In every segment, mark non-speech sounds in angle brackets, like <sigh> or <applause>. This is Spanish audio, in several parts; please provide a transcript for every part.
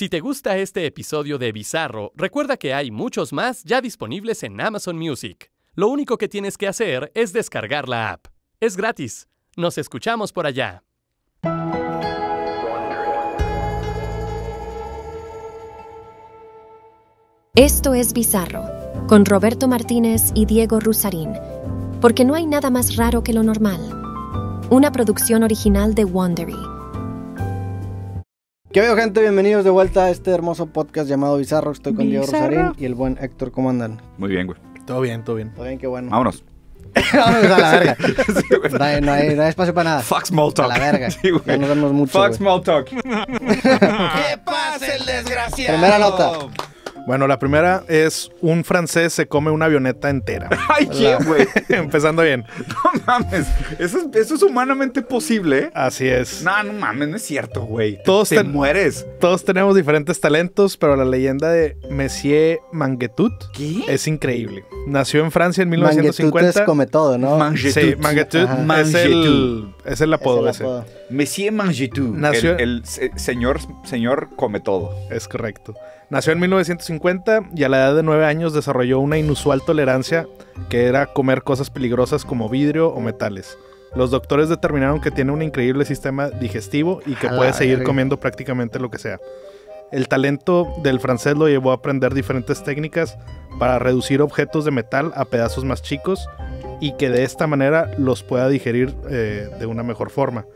Si te gusta este episodio de Bizarro, recuerda que hay muchos más ya disponibles en Amazon Music. Lo único que tienes que hacer es descargar la app. Es gratis. Nos escuchamos por allá. Esto es Bizarro, con Roberto Martínez y Diego Rusarín, porque no hay nada más raro que lo normal. Una producción original de Wondery. ¿Qué veo, gente? Bienvenidos de vuelta a este hermoso podcast llamado Bizarro. Estoy con Diego Rosarín y el buen Héctor. ¿Cómo andan? Muy bien, güey. Todo bien, todo bien. Todo bien, qué bueno. Vámonos. <laughs> Vámonos a la verga. <laughs> Sí, güey. no, hay, espacio para nada. Fuck small A la verga. Sí, güey. nos mucho. Fuck small talk. <laughs> ¿Qué pasa, el desgraciado? Primera nota. Bueno, la primera es un francés se come una avioneta entera. <laughs> Ay, qué, güey. <laughs> Empezando bien. No mames. Eso es, humanamente posible. ¿eh? Así es. No, no mames, no es cierto, güey. Todos te, mueres. Todos tenemos diferentes talentos, pero la leyenda de Messier Manguetut es increíble. Nació en Francia en 1950. es come todo, ¿no? Sí, es el, es el apodo ese. Monsieur Mangetut. El, señor, señor come todo. Es correcto. Nació en 1950 y a la edad de 9 años desarrolló una inusual tolerancia que era comer cosas peligrosas como vidrio o metales. Los doctores determinaron que tiene un increíble sistema digestivo y que puede seguir comiendo prácticamente lo que sea. El talento del francés lo llevó a aprender diferentes técnicas para reducir objetos de metal a pedazos más chicos y que de esta manera los pueda digerir eh, de una mejor forma.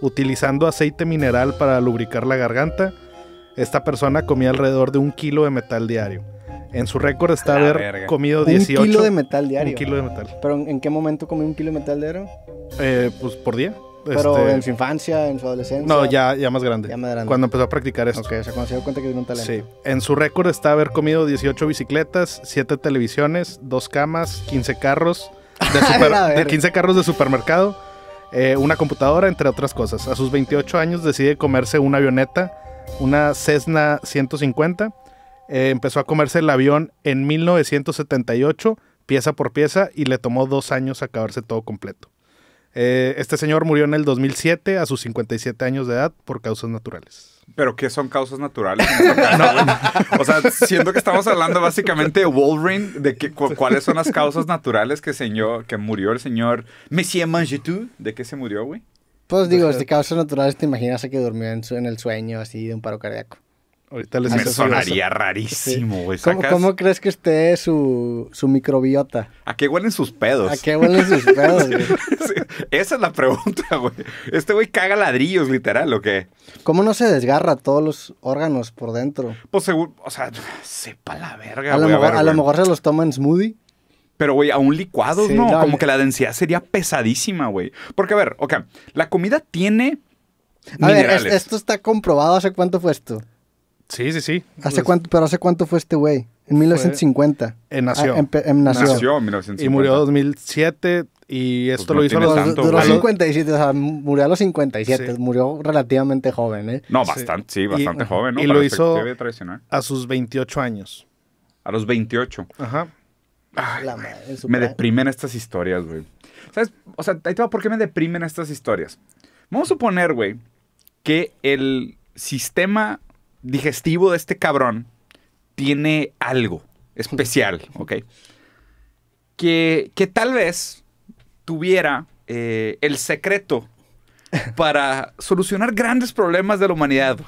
Utilizando aceite mineral para lubricar la garganta, esta persona comía alrededor de un kilo de metal diario. En su récord está haber comido 18. Un kilo de metal diario. Un kilo de metal. ¿Pero en qué momento comió un kilo de metal diario? Eh, pues por día. Pero este, en su infancia, en su adolescencia. No, ya, ya más grande. Ya más grande. Cuando empezó a practicar eso. se dio cuenta que tiene un talento. Sí. En su récord está haber comido 18 bicicletas, 7 televisiones, 2 camas, 15 carros. De, 15 <laughs> carros de supermercado, eh, una computadora, entre otras cosas. A sus 28 años decide comerse una avioneta, una Cessna 150. Eh, empezó a comerse el avión en 1978, pieza por pieza, y le tomó dos años acabarse todo completo. Eh, este señor murió en el 2007 a sus 57 años de edad por causas naturales. ¿Pero qué son causas naturales? <laughs> o sea, siento que estamos hablando básicamente de Wolverine, de que, cuáles son las causas naturales que, señor, que murió el señor Messier Mangetou. ¿De qué se murió, güey? Pues digo, de pues, causas naturales te imaginas que durmió en, en el sueño, así, de un paro cardíaco. Ahorita les Me sonaría rarísimo, güey. ¿Cómo, crees que esté su, su microbiota? ¿A qué huelen sus pedos? ¿A qué huelen sus pedos, güey? <laughs> esa es la pregunta, güey. Este güey caga ladrillos, literal, ¿o qué? ¿Cómo no se desgarra todos los órganos por dentro? Pues seguro, o sea, sepa la verga, güey. A, lo, mejor, se los toma en smoothie. Pero, güey, aún licuados, ¿no? Como que la densidad sería pesadísima, güey. Porque, a ver, ok, la comida tiene. A ver, esto está comprobado. ¿Hace cuánto fue esto? Sí, sí, sí. ¿Hace cuánto, ¿Pero hace cuánto fue este güey? En 1950. Ah, en nació. nació. en 1950. Y murió en 2007 y pues esto lo hizo a los Duró 57, o sea, murió a los 57, murió relativamente joven, ¿eh? No, bastante, sí, bastante joven, ¿no? Y lo hizo a sus 28 años. A los 28. Ajá. me deprimen estas historias, güey. ¿Sabes? O sea, ahí te va por qué me deprimen estas historias. Vamos a suponer, güey, que el sistema digestivo de este cabrón tiene algo especial, <laughs> ¿ok? Que, tal vez tuviera eh, el secreto <laughs> para solucionar grandes problemas de la humanidad.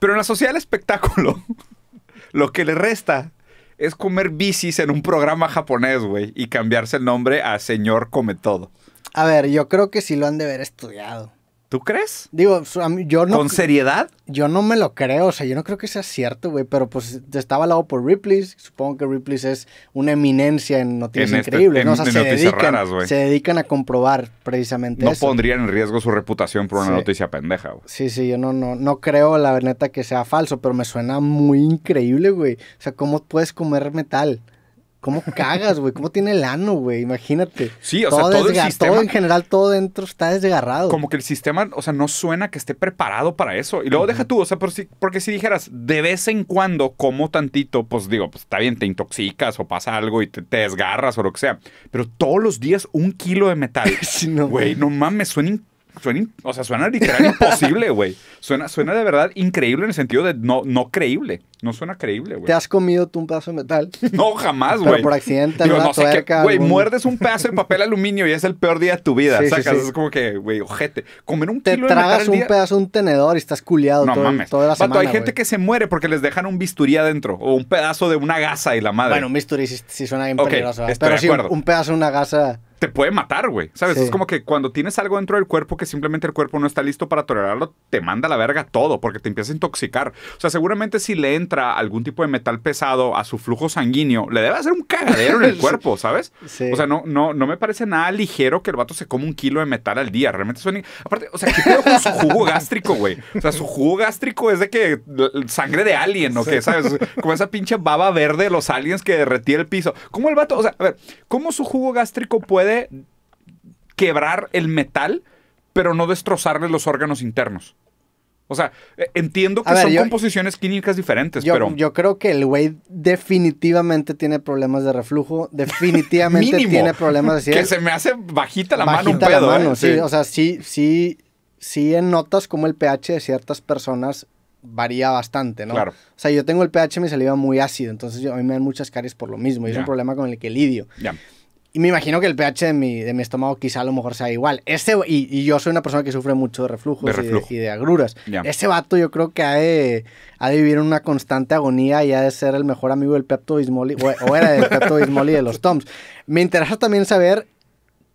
Pero en la sociedad del espectáculo, <laughs> lo que le resta es comer bicis en un programa japonés, güey, y cambiarse el nombre a Señor Come Todo. A ver, yo creo que si lo han de haber estudiado. ¿Tú crees? Digo, yo no. ¿Con seriedad? Yo no me lo creo, o sea, yo no creo que sea cierto, güey, pero pues estaba al lado por Ripley's. Supongo que Ripley's es una eminencia en noticias este, increíbles, ¿no? se dedican, a comprobar precisamente no eso. No pondrían en riesgo su reputación por una noticia pendeja, güey. Sí, sí, yo no, no, no creo, la neta, que sea falso, pero me suena muy increíble, güey. O sea, ¿cómo puedes comer metal? ¿Cómo cagas, güey? ¿Cómo tiene el ano, güey? Imagínate. Sí, o sea, todo el sistema... Todo en general, todo dentro está desgarrado. Como que el sistema, o sea, no suena que esté preparado para eso. Y luego deja tú, o sea, porque si dijeras, de vez en cuando como tantito, pues digo, pues está bien, te intoxicas o pasa algo y te, desgarras o lo que sea. Pero todos los días un kilo de metal. <laughs> Güey, no mames, suena increíble suena, o sea, suena literal <laughs> imposible, güey. Suena, suena de verdad increíble en el sentido de no, no creíble. No suena creíble, güey. ¿Te has comido tú un pedazo de metal? <laughs> No, jamás, güey. Pero por accidente, no sé Güey, muerdes un pedazo de <laughs> papel aluminio y es el peor día de tu vida. sacas, es como que, güey, ojete. Comer un Te kilo tragas de metal un pedazo de un tenedor y estás culiado no, todo, mames. toda la Bato, semana, hay gente que se muere porque les dejan un bisturí adentro o un pedazo de una gasa y la madre. Bueno, un bisturí sí, suena bien peligroso. Pero sí, un pedazo de una gasa te puede matar, güey. ¿Sabes? Es como que cuando tienes algo dentro del cuerpo que simplemente el cuerpo no está listo para tolerarlo, te manda la verga todo porque te empieza a intoxicar. O sea, seguramente si le entra algún tipo de metal pesado a su flujo sanguíneo, le debe hacer un cagadero en el <laughs> cuerpo, ¿sabes? O sea, no, no, no me parece nada ligero que el vato se coma un kilo de metal al día. Realmente suena. Aparte, o sea, ¿qué pedo con su jugo gástrico, güey? O sea, su jugo gástrico es de que sangre de alien, ¿no? Que, ¿Sabes? Como esa pinche baba verde de los aliens que derretía el piso. ¿Cómo el vato? O sea, a ver, ¿cómo su jugo gástrico puede quebrar el metal, pero no destrozarle los órganos internos. O sea, e, entiendo que son composiciones químicas diferentes, pero. Yo creo que el güey definitivamente tiene problemas de reflujo. <laughs> Definitivamente tiene problemas de <laughs> Que se me hace bajita la mano un pedo. ¿eh? sí. O sea, sí, sí, sí notas como el pH de ciertas personas varía bastante, ¿no? Claro. O sea, yo tengo el pH de mi saliva muy ácido, entonces yo, a mí me dan muchas caries por lo mismo. Y es un problema con el que lidio. Ya. Y me imagino que el pH de mi, de mi estómago quizá a lo mejor sea igual. Este, y, y yo soy una persona que sufre mucho de reflujos reflujo. y, de, agruras. Ese vato yo creo que ha de, ha de, vivir una constante agonía y ha de ser el mejor amigo del Pepto Bismol, o, era del <laughs> Pepto Bismol de los Toms. Me interesa también saber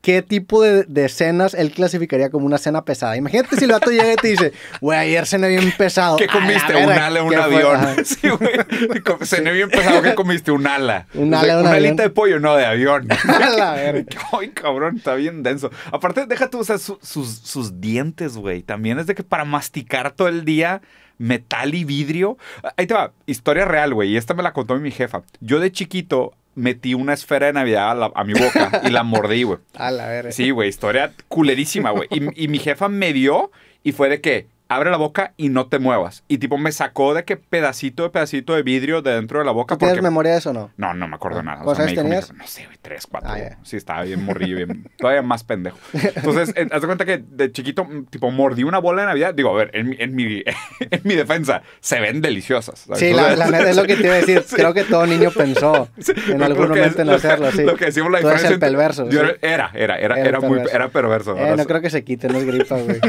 qué tipo de, cenas él clasificaría como una cena pesada. Imagínate si el vato llega y te dice, güey, ayer cené bien pesado. ¿Qué comiste? un ala o un avión. <laughs> sí, güey. Cené bien pesado. ¿Qué comiste? Un ala. Un ala, Una de pollo, no, de avión. Ala, <laughs> <laughs> Ay, cabrón, está bien denso. Aparte, deja tú, o sus, sus dientes, güey. También es de que para masticar todo el día metal y vidrio. Ahí te va, historia real, güey. Y esta me la contó mi jefa. Yo de chiquito metí una esfera de Navidad a, mi boca y la mordí, güey. <laughs> A la verga. Sí, güey, historia culerísima, güey. Y, mi jefa me dio y fue de que, abre la boca y no te muevas. Y tipo, me sacó de que pedacito de pedacito de vidrio de dentro de la boca. ¿Tienes memoria de eso o no? No, no me acuerdo ah, nada. O sea, me no sé, tres, cuatro. Ah, sí, estaba bien morrido bien, todavía más pendejo. Entonces, eh, haz de cuenta que de chiquito, mm, tipo, mordí una bola de Navidad. Digo, a ver, en, en, mi, <laughs> en mi, defensa, se ven deliciosas. Sí, la, neta es lo que te iba a decir. <laughs> Creo que todo niño pensó <laughs> en algún momento en hacerlo, Lo que decimos la Tú diferencia. perverso. era, era, era, era, perverso. muy, era perverso. no creo que se quiten los gripas, güey.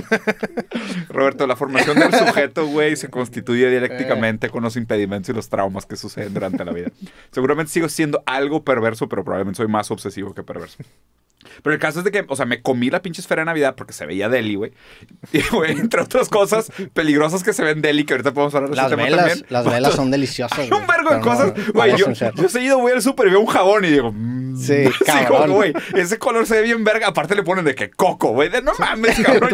Roberto, la formación del sujeto, <laughs> güey, se constituye dialécticamente eh. con los impedimentos y los traumas que suceden durante la vida. Seguramente sigo siendo algo perverso, pero probablemente soy más obsesivo que perverso. Pero el caso es de que, o sea, me comí la pinche esfera de Navidad porque se veía deli, güey. <laughs> Y, güey, entre otras cosas peligrosas que se ven deli, que ahorita podemos hablar de las velas, Las velas son <laughs> deliciosas. un vergo de cosas. yo, he ido, güey, al súper y veo un jabón y digo, mmm, sí, <laughs> cabrón. güey, ese color se ve bien verga. Aparte le ponen de que coco, güey. no mames, cabrón.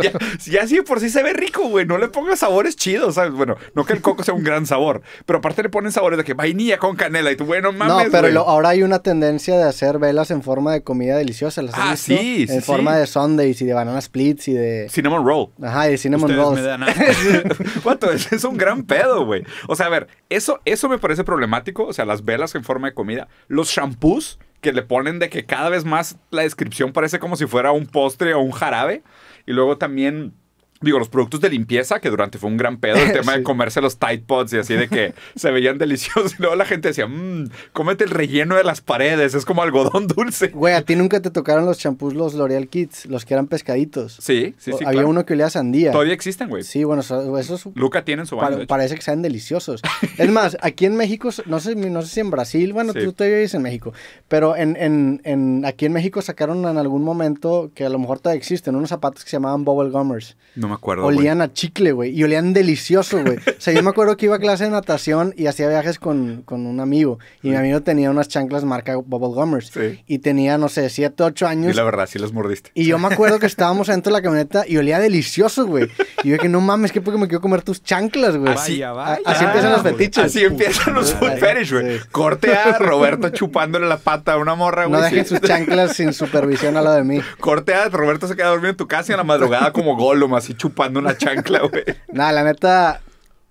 Ya, sí por sí se ve rico, güey. No le pongas sabores chidos, ¿sabes? Bueno, no que el coco sea un gran sabor, pero aparte le ponen sabores de que vainilla con canela y tú, bueno, mames. No, pero ahora hay una tendencia de hacer velas en forma de comida deliciosa. Ah, sí, en forma de sundays y de banana splits y de... Cinnamon roll. Ajá, y de cinnamon <laughs> Es, un gran pedo, güey. O sea, a ver, eso, eso me parece problemático. O sea, las velas en forma de comida. Los shampoos que le ponen de que cada vez más la descripción parece como si fuera un postre o un jarabe. Y luego también Digo, los productos de limpieza, que durante fue un gran pedo el <laughs> tema de comerse los Tide Pods y así de que <laughs> se veían deliciosos. Y luego la gente decía, mmm, cómete el relleno de las paredes, es como algodón dulce. Güey, a ti nunca te tocaron los champús, los L'Oreal Kids, los que eran pescaditos. Sí, sí, sí. Había uno que olía a sandía. Todavía existen, güey. Sí, bueno, esos. Luca tienen su banda. parece que sean deliciosos. <laughs> es más, aquí en México, no sé, no sé si en Brasil, bueno, tú te vives en México, pero en, en, en, aquí en México sacaron en algún momento, que a lo mejor todavía existen, unos zapatos que se llamaban Bubble Gummers. No me acuerdo. Olían a chicle, güey. Y olían delicioso, güey. O sea, yo me acuerdo que iba a clase de natación y hacía viajes con, un amigo. Y mi amigo tenía unas chanclas marca Bubble Gummers. Y tenía, no sé, 7, 8 años. Y la verdad, sí las mordiste. Y yo me acuerdo que estábamos dentro de la camioneta y olía delicioso, güey. Y yo que no mames, ¿qué? porque me quiero comer tus chanclas, güey. Así, empiezan los ah, fetiches. Así empiezan los food güey. Corte a Roberto chupándole la pata a una morra, güey. No dejen sus chanclas sin supervisión a la de mí. Corte a Roberto se queda dormido en tu casa y la madrugada como Gollum, así chupando una chancla, güey. <laughs> no, la neta,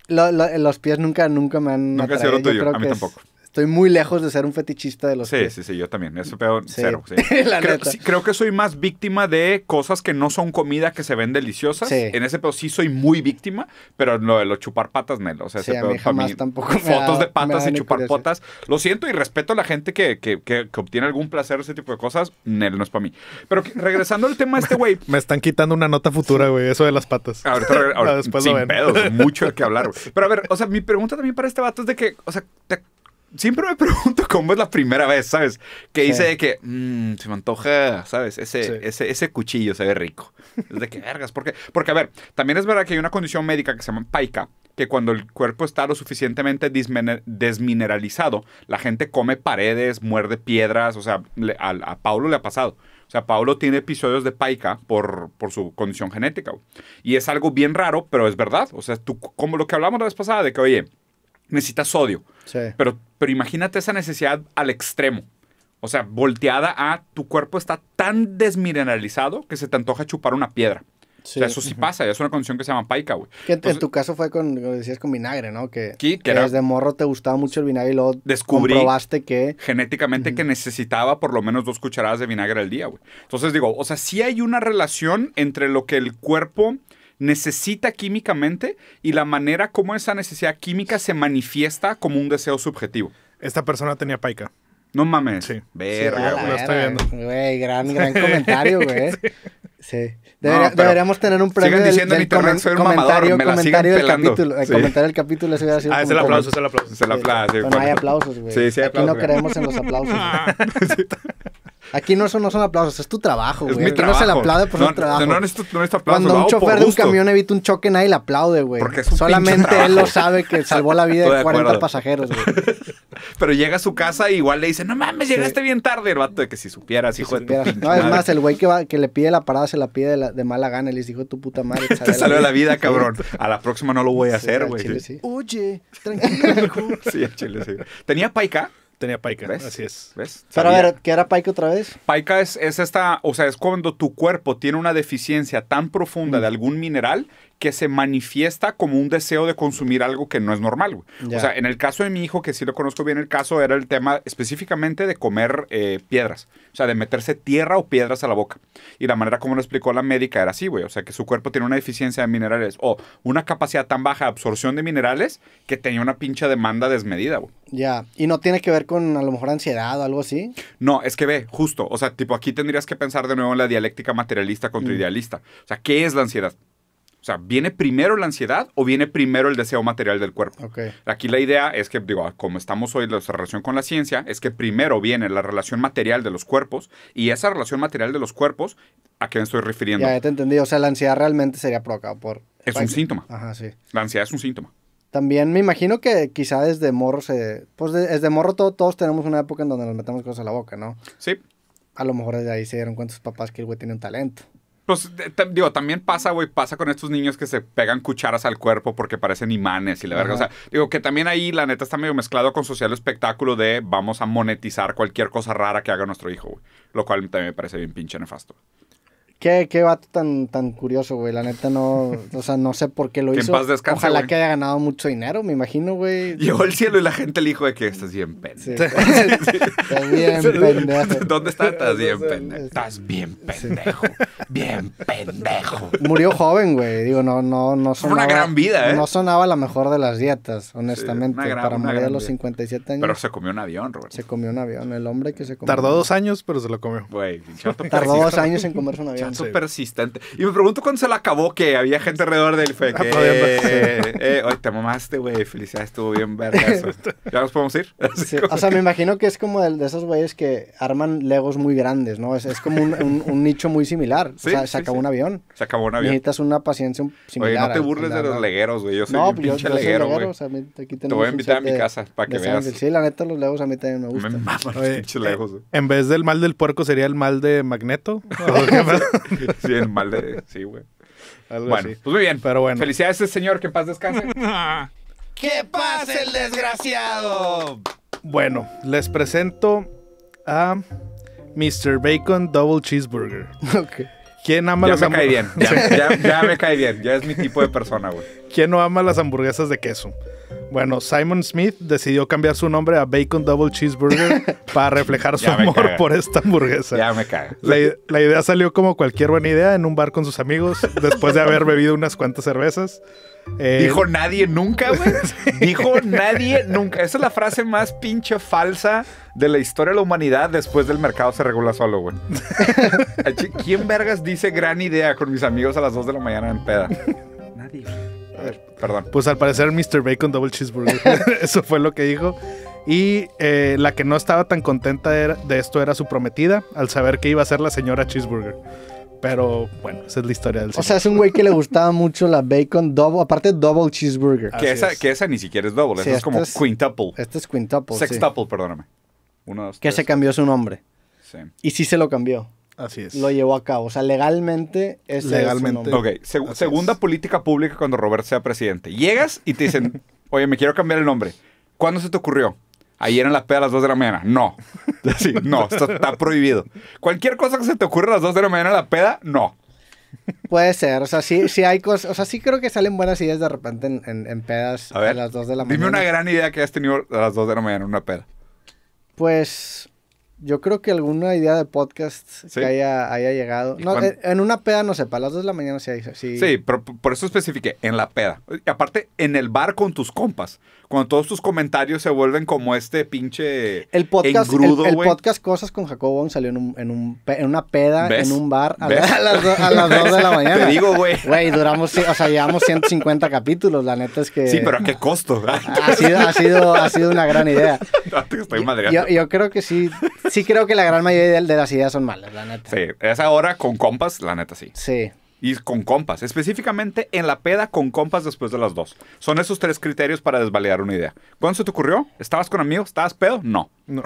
lo, lo, los pies nunca, nunca me han. Nunca se tuyo, a mí tampoco. Es estoy muy lejos de ser un fetichista de los Sí, sí, sí, yo también. Eso pedo, cero. <laughs> La creo, creo, que soy más víctima de cosas que no son comida que se ven deliciosas. En ese pedo sí soy muy víctima, pero lo de los chupar patas, Nelo. O sea, ese pedo para mí, tampoco Fotos de patas y chupar potas. Lo siento y respeto a la gente que, obtiene algún placer, ese tipo de cosas. no es para mí. Pero regresando al tema este güey. <laughs> Me están quitando una nota futura, güey, eso de las patas. Ahorita, ahora, <laughs> después sin lo pedos, mucho que hablar, Pero a ver, o sea, mi pregunta también para este vato es de que, o sea, te siempre me <laughs> pregunto cómo es la primera vez, ¿sabes? Que dice que mm, se me antoja, ¿sabes? Ese, ese, ese cuchillo se ve rico. Es de que vergas, porque Porque, a ver, también es verdad que hay una condición médica que se llama paica, que cuando el cuerpo está lo suficientemente desmineralizado, la gente come paredes, muerde piedras, o sea, a, Paulo le ha pasado. O sea, Paulo tiene episodios de paica por, por su condición genética. Y es algo bien raro, pero es verdad. O sea, tú, como lo que hablamos la vez pasada, de que, oye, necesitas sodio. Sí. Pero, pero imagínate esa necesidad al extremo. O sea, volteada a tu cuerpo está tan desmineralizado que se te antoja chupar una piedra. O sea, eso sí pasa, es una condición que se llama paica, güey. Que en tu caso fue con, lo decías, con vinagre, ¿no? Que, que, desde morro te gustaba mucho el vinagre y luego descubrí comprobaste que... Genéticamente que necesitaba por lo menos dos cucharadas de vinagre al día, güey. Entonces digo, o sea, sí hay una relación entre lo que el cuerpo necesita químicamente y la manera como esa necesidad química se manifiesta como un deseo subjetivo. Esta persona tenía paica. No mames. Sí. Verga, lo estoy viendo. Güey, gran, gran comentario, güey. <laughs> sí. deberíamos tener un premio. Sigan diciendo del, un comentario, comentario del capítulo. El comentario del capítulo se hubiera sido. Ah, es el aplauso, es el aplauso. Es el aplauso. Ah, no hay aplausos, güey. Sí, sí, hay aplausos. Aquí no creemos en los aplausos. <laughs> Aquí no son, no son aplausos, es tu trabajo, güey. Es no se le aplaude por pues, su trabajo. No, no no Cuando un chofer de un camión evita un choque, nadie le aplaude, güey. Solamente él lo sabe que salvó la vida de 40 pasajeros, güey. <laughs> Pero llega a su casa y igual le dice, no mames, llegaste bien tarde, el vato de que si supieras, hijo de tu No, es más, el güey que, que le pide la parada se la pide de, mala gana y le dice, hijo de tu puta madre. Pues, <laughs> Te salió la, vida, cabrón. <laughs> A la próxima no lo voy a hacer, güey. Sí. Oye, tranquilo. <laughs> sí, Chile sí. ¿Tenía paica? Tenía paica, ¿Ves? así es. ¿Ves? Pero a ver, ¿qué era paica otra vez? Paica es, es, esta, o sea, es cuando tu cuerpo tiene una deficiencia tan profunda de algún mineral que se manifiesta como un deseo de consumir algo que no es normal. O sea, en el caso de mi hijo, que sí lo conozco bien, el caso era el tema específicamente de comer eh, piedras, o sea, de meterse tierra o piedras a la boca. Y la manera como lo explicó la médica era así, güey, o sea, que su cuerpo tiene una deficiencia de minerales o una capacidad tan baja de absorción de minerales que tenía una pincha demanda desmedida, güey. Ya, y no tiene que ver con a lo mejor ansiedad o algo así. No, es que ve, justo, o sea, tipo aquí tendrías que pensar de nuevo en la dialéctica materialista contra mm. idealista. O sea, ¿qué es la ansiedad? O sea, ¿viene primero la ansiedad o viene primero el deseo material del cuerpo? Aquí la idea es que, digo, como estamos hoy en nuestra relación con la ciencia, es que primero viene la relación material de los cuerpos y esa relación material de los cuerpos, ¿a qué me estoy refiriendo? Ya, te entendí. O sea, la ansiedad realmente sería provocada por... Es un síntoma. Ajá, sí. La ansiedad es un síntoma. También me imagino que quizá desde morro se... Pues de, desde morro todos tenemos una época en donde nos metemos cosas a la boca, ¿no? Sí. A lo mejor desde ahí se dieron cuenta sus papás que el güey tiene un talento. Pues digo, también pasa, güey, pasa con estos niños que se pegan cucharas al cuerpo porque parecen imanes y la verga. O sea, digo que también ahí la neta está medio mezclado con social espectáculo de vamos a monetizar cualquier cosa rara que haga nuestro hijo, Lo cual también me parece bien pinche nefasto. Qué, qué vato tan, tan curioso, güey. La neta no, o sea, no sé por qué lo <laughs> hizo. En paz descansa, Ojalá que haya ganado mucho dinero, me imagino, güey. Llegó el cielo y la gente le dijo de que estás bien pendejo. estás bien pendejo. ¿Dónde estás? Estás bien pendejo. Estás bien pendejo. Bien pendejo. Murió joven, güey. Digo, no, no, no sonaba. una gran vida, ¿eh? No sonaba la mejor de las dietas, honestamente. para morir a los 57 años. Pero se comió un avión, Robert. Se comió un avión. El hombre que se comió. Tardó dos años, pero se lo comió. Güey, Tardó dos años en comerse un avión. Gato persistente. Y me pregunto cuándo se la acabó, que había gente alrededor del fue que. Eh, eh te mamaste, güey. Felicidades, estuvo bien verga <laughs> ¿Ya nos podemos ir? O sea, me imagino que es como de, esos güeyes que arman legos muy grandes, ¿no? Es, es como un, un, nicho muy similar. o sea, se acabó un avión. Se acabó un avión. Necesitas una paciencia similar. Oye, no te burles de los legueros, güey. Yo soy no, un pues pinche leguero, O sea, te voy a invitar a mi casa para que veas. Sí, la neta, los legos a mí también me gustan. Me maman los pinches legos, eh, En vez del mal del puerco sería el mal de Magneto. <laughs> <laughs> sí, el mal de. Sí, güey. bueno, pues muy bien. Pero bueno. Felicidades a ese señor, que en paz descanse. <laughs> qué pase el desgraciado! Bueno, les presento a Mr. Bacon Double Cheeseburger. Ok. ¿Quién ama ya las hamburguesas? <laughs> Ya me Ya, es mi tipo de persona, güey. ¿Quién no ama las hamburguesas de queso? Bueno, Simon Smith decidió cambiar su nombre a Bacon Double Cheeseburger <laughs> para reflejar su amor por esta hamburguesa. Ya me cae. la, idea salió como cualquier buena idea en un bar con sus amigos después de haber bebido unas cuantas cervezas. Eh, dijo nadie nunca, güey. <laughs> dijo nadie nunca. Esa es la frase más pinche falsa de la historia de la humanidad después del mercado se regula solo, güey. <laughs> ¿Quién vergas dice gran idea con mis amigos a las 2 de la mañana en peda? Nadie. A ver, perdón. Pues al parecer Mr. Bacon Double Cheeseburger. <laughs> Eso fue lo que dijo. Y eh, la que no estaba tan contenta de esto era su prometida, al saber que iba a ser la señora Cheeseburger. Pero bueno, esa es la historia del O sea, es un güey que le gustaba mucho la bacon double, aparte double cheeseburger. Que esa, que esa ni siquiera es double, esa es como quintuple. Este es quintuple. Sextuple, perdóname. Uno, que se cambió su nombre. Sí. Y sí se lo cambió. Así es. Lo llevó a cabo. O sea, legalmente es Legalmente. Ok, segunda política pública cuando Robert sea presidente. Llegas y te dicen, <laughs> oye, me quiero cambiar el nombre. ¿Cuándo se te ocurrió? Ayer en la peda a las 2 de la mañana. No. <laughs> no, está prohibido. Cualquier cosa que se te ocurra a las 2 de la mañana en la peda, no. Puede ser, o sea, sí, sí hay cosas, o sea, sí creo que salen buenas ideas de repente en, pedas a, las 2 de la mañana. Dime una gran idea que has tenido a las 2 de la mañana en una peda. Pues yo creo que alguna idea de podcast que haya, llegado. No, en una peda no sepa, a las 2 de la mañana sí hay. Sí, pero por eso especifique, en la peda. aparte, en el bar con tus compas cuando todos tus comentarios se vuelven como este pinche el podcast, engrudo, el, el podcast Cosas con Jacobo salió en, un, en, un, en una peda, en un bar, a, las a, las, 2 de la <laughs> mañana. Te digo, güey. Güey, duramos, o sea, llevamos 150 capítulos, la neta es que... Sí, pero ¿a qué costo? <laughs> Ha sido, ha sido, ha sido una gran idea. <laughs> Estoy yo, yo, creo que sí, sí creo que la gran mayoría de, las ideas son malas, la neta. Sí, es ahora con compas, la neta sí. Sí. Y con compas, específicamente en la peda con compas después de las dos. Son esos tres criterios para desvalidar una idea. ¿Cuándo se te ocurrió? ¿Estabas con amigos? ¿Estabas pedo? No. <laughs>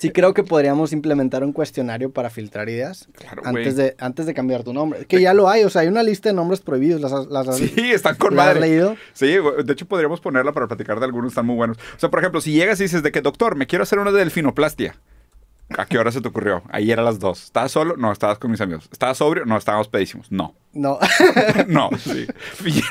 sí, creo que podríamos implementar un cuestionario para filtrar ideas claro, antes, de, antes de cambiar tu nombre. Que ya lo hay, o sea, hay una lista de nombres prohibidos. Las, sí, están con madre. leído? Sí, de hecho podríamos ponerla para platicar de algunos, están muy buenos. O sea, por ejemplo, si llegas y dices de que, doctor, me quiero hacer una delfinoplastia. ¿A qué hora se te ocurrió? Ayer era las dos. ¿Estabas solo? No, estabas con mis amigos. ¿Estabas sobrio? No, estábamos pedísimos. No. No. <laughs> no, sí.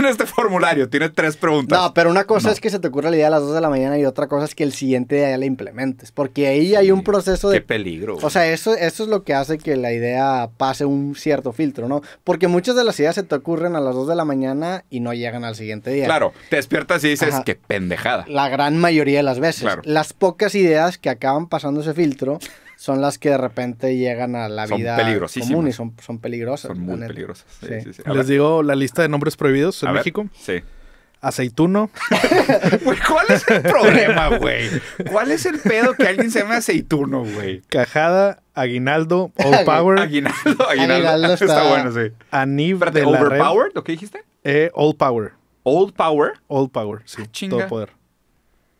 este formulario, tiene tres preguntas. No, pero una cosa es que se te ocurra la idea a las 2 de la mañana y otra cosa es que el siguiente día la implementes. Porque ahí hay un proceso de. Qué peligro. O sea, eso, es lo que hace que la idea pase un cierto filtro, ¿no? Porque muchas de las ideas se te ocurren a las 2 de la mañana y no llegan al siguiente día. Claro, te despiertas y dices, qué pendejada. La gran mayoría de las veces. Las pocas ideas que acaban pasando ese filtro son las que de repente llegan a la vida común y son, son peligrosas. Son muy peligrosas. Les digo la lista de nombres prohibidos en México. Sí. Aceituno. <laughs> ¿cuál es el problema, <laughs> güey? ¿Cuál es el pedo que alguien se llame aceituno, güey? Cajada, aguinaldo, all <laughs> power. aguinaldo, aguinaldo. está... bueno, sí. Anib de la overpowered, ¿lo que dijiste? Eh, all power. Old Power. Old Power, sí. Ah, todo poder.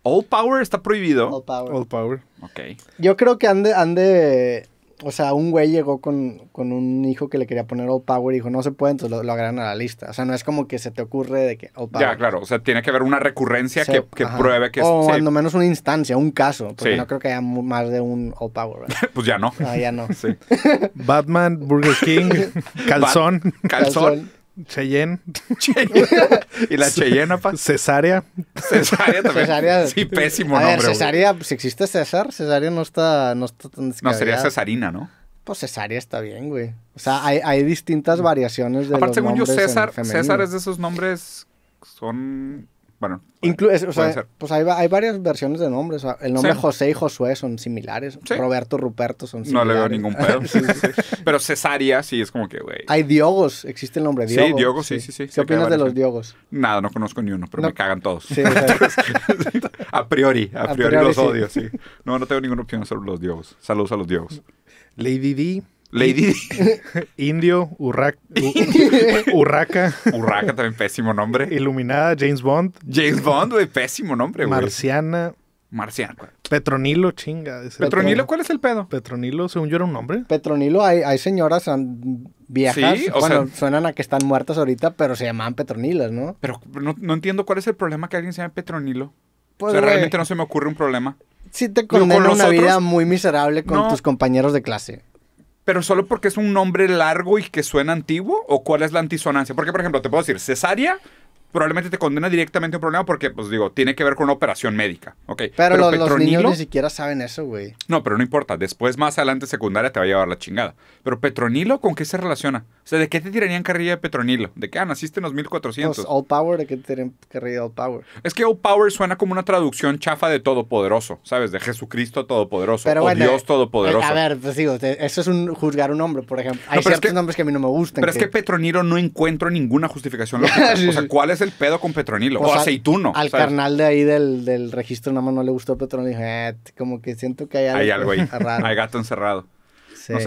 All Power está prohibido. All Power. All Power. Ok. Yo creo que ande, ande, o sea, un güey llegó con, un hijo que le quería poner All Power y dijo, no se puede, entonces lo, lo a la lista. O sea, no es como que se te ocurre de que All Power. Ya, claro. O sea, tiene que haber una recurrencia que, pruebe que... O sí. cuando menos una instancia, un caso. Porque no creo que haya más de un All Power. <laughs> pues ya no. No, ya no. <laughs> Batman, Burger King, <laughs> calzón. calzón. Cheyenne. <laughs> Cheyenne. <laughs> y la Cheyenne, papá. Cesárea. Cesárea también. Sí, pésimo a nombre. cesárea, si existe César, cesárea no está, no está tan No, sería cesarina, ¿no? Pues cesárea está bien, güey. O sea, hay, hay distintas mm. variaciones de Aparte, según yo, César, César es de esos nombres son bueno, pues hay, varias versiones de nombres. el nombre José y Josué son similares. Roberto Ruperto son similares. No le veo ningún pedo. <laughs> <laughs> Pero Cesaria, sí es como que, güey. Hay diogos, existe el nombre Diogo. Sí, Diogo, sí, sí, sí. ¿Qué opinas de los diogos? Nada, no conozco ni uno, pero me cagan todos. <laughs> a, priori, a priori, los odio, sí. No, no tengo ninguna opinión sobre los diogos. Saludos a los diogos. Lady D. Lady <laughs> Indio, Urraca, <laughs> Urraca. Urraca también pésimo nombre. Iluminada, James Bond. James Bond, güey, pésimo nombre, güey. Marciana. Marciana. Petronilo, chinga. ¿Petronilo cuál es el pedo? Petronilo, según yo era un nombre. Petronilo, hay, hay señoras viejas. Sí, suenan a que están muertas ahorita, pero se llamaban Petronilas, ¿no? Pero no, entiendo cuál es el problema que alguien se llame Petronilo. o pues, sea, realmente no se me ocurre un problema. Sí te condena una vida muy miserable con tus compañeros de clase. ¿Pero solo porque es un nombre largo y que suena antiguo? ¿O cuál es la antisonancia? Porque, por ejemplo, te puedo decir cesárea, probablemente te condena directamente a un problema porque, pues digo, tiene que ver con una operación médica. ¿ok? Pero, los, niños ni siquiera saben eso, güey. No, pero no importa. Después, más adelante, secundaria te va a llevar la chingada. Pero Petronilo, ¿con qué se relaciona? O sea, ¿de qué te tirarían carrilla de Petronilo? ¿De qué? Ah, naciste en los 1400. Pues, all Power, ¿de qué te tirarían carrilla de All Power? Es que All Power suena como una traducción chafa de Todopoderoso, ¿sabes? De Jesucristo Todopoderoso pero Dios Todopoderoso. Eh, a ver, pues digo, eso es un juzgar un hombre, por ejemplo. Hay ciertos nombres que a mí no me gustan. Pero es que Petronilo no encuentro ninguna justificación lógica. <laughs> o sea, ¿cuál es el pedo con Petronilo? Pues o aceituno. Al carnal de ahí del, del registro nada más no le gustó Petronilo. Eh, como que siento que hay algo, ahí. <laughs> Hay gato encerrado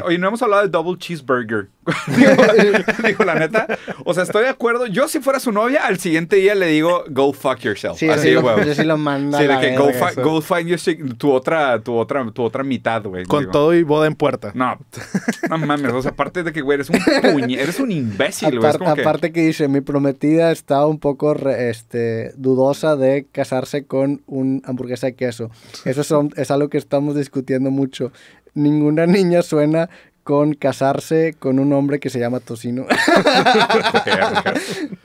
oye, no hemos hablado del double cheeseburger. <laughs> <laughs> digo, la neta. O sea, estoy de acuerdo. Yo, si fuera su novia, al siguiente día le digo, go fuck yourself. Sí, Así, yo, sí, yo sí lo mando. Sí, a la de que go, find your, tu, otra, tu, otra, tu otra mitad, güey. Con todo y boda en puerta. No, no mames. O sea, aparte de que, güey, eres un puñe, eres un imbécil, güey. Aparte, que... dice, mi prometida está un poco este, dudosa de casarse con un hamburguesa de queso. Eso son, es algo que estamos discutiendo mucho ninguna <laughs> niña suena con casarse con un hombre que se llama Tocino.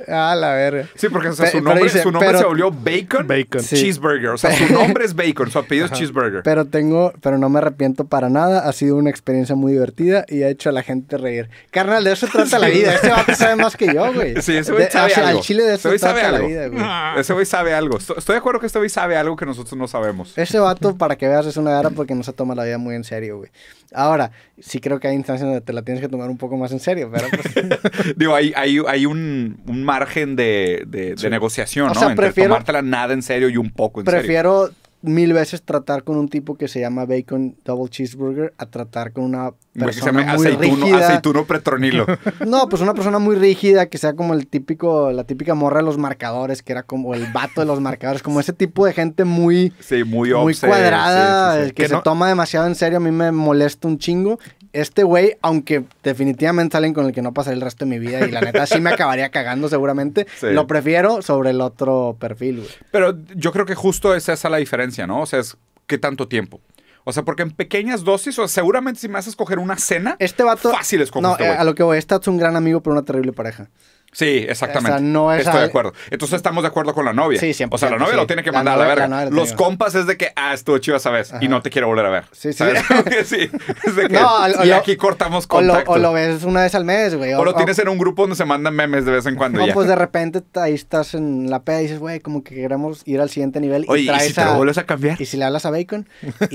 ah, <laughs> la verga. Sí, porque su nombre, se volvió Bacon, bacon. Cheeseburger. O sea, su <laughs> nombre es Bacon, su apellido es Cheeseburger. Pero tengo, pero no me arrepiento para nada. Ha sido una experiencia muy divertida y ha hecho a la gente reír. Carnal, de eso trata la vida. Ese vato sabe más que yo, güey. Sí, ese güey sabe o algo. Al chile de eso trata la vida, güey. Ese güey sabe algo. Estoy, de acuerdo que este güey sabe algo que nosotros no sabemos. Ese vato, para que veas, es una gara porque no se toma la vida muy en serio, güey. Ahora, sí creo que hay instancias donde te la tienes que tomar un poco más en serio. Pero pues <laughs> Digo, hay, un, margen de, negociación, o Sea, prefiero, tomártela nada en serio y un poco en serio. Prefiero mil veces tratar con un tipo que se llama Bacon Double Cheeseburger a tratar con una persona muy rígida. pretronilo. <laughs> No, pues una persona muy rígida que sea como el típico, la típica morra de los marcadores, que era como el vato de los marcadores, como ese tipo de gente muy, muy, cuadrada, que, se toma demasiado en serio, a mí me molesta un chingo este güey, aunque definitivamente salen con el que no pasaré el resto de mi vida y la neta sí me acabaría cagando seguramente, <laughs> lo prefiero sobre el otro perfil, Pero yo creo que justo es esa la diferencia, ¿no? O sea, es qué tanto tiempo. O sea, porque en pequeñas dosis, o seguramente si me haces escoger una cena, este vato, fácil es No, este eh, a lo que voy, este es un gran amigo, pero una terrible pareja. Sí, exactamente. O sea, no es Estoy de acuerdo. Entonces estamos de acuerdo con la novia. Sí, siempre. O sea, la novia lo tiene que mandar a la verga. Los compas es de que, ah, estuvo chido esa vez y no te quiero volver a ver. Sí, sí. <laughs> <laughs> sí. Es de que, no, y aquí cortamos contacto. O lo, ves una vez al mes, güey. O, lo tienes en un grupo donde se mandan memes de vez en cuando. No, pues de repente ahí estás en la peda y dices, güey, como que queremos ir al siguiente nivel. Oye, y, traes ¿y si te vuelves a cambiar. Y si le hablas a Bacon.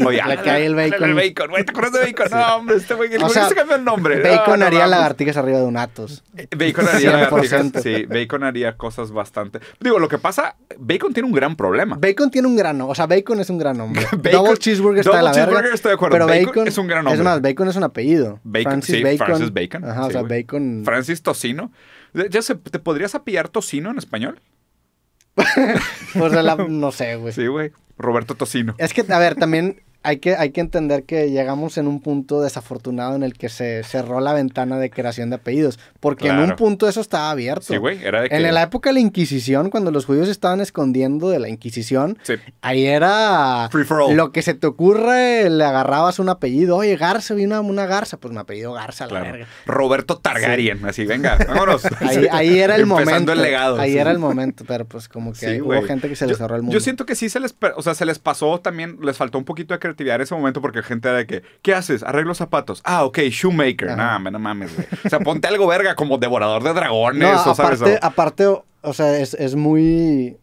Oye, le cae el Bacon. El Bacon, güey, ¿te acuerdas de Bacon? <laughs> No, hombre, este güey, se cambió el nombre. Bacon haría lagartijas arriba de un Atos. Bacon haría sí, Bacon haría cosas bastante. Digo, lo que pasa, Bacon tiene un gran problema. Bacon tiene un grano. O sea, Bacon es un gran hombre. <laughs> Bacon, Cheeseburger está Pero bacon, es un gran Es más, Bacon es un apellido. Francis Bacon. Francis Bacon. Ajá, o sea, Bacon. Francis Tocino. Ya sé, ¿te podrías apillar Tocino en español? <laughs> Pues <laughs> no sé, güey. Sí, güey. Roberto Tocino. Es que, a ver, también hay que, hay que entender que llegamos en un punto desafortunado en el que se cerró la ventana de creación de apellidos. Porque en un punto eso estaba abierto. Sí, güey, era de En la época de la Inquisición, cuando los judíos estaban escondiendo de la Inquisición, ahí era... Lo que se te ocurre, le agarrabas un apellido. Oye, Garza, vi una, una Garza. Pues me apellido Garza, la Roberto Targaryen, así, venga, vámonos. <laughs> ahí, era el <laughs> momento. el legado. Ahí era el momento, pero pues como que hubo gente que se les cerró el mundo. Yo siento que sí se les... O sea, se les pasó también, les faltó un poquito de creatividad en ese momento porque gente era de que, ¿qué haces? Arreglo zapatos. Ah, ok, shoemaker. No, no mames, güey. O sea, ponte algo verga como devorador de dragones. aparte, o... o sea, es, muy...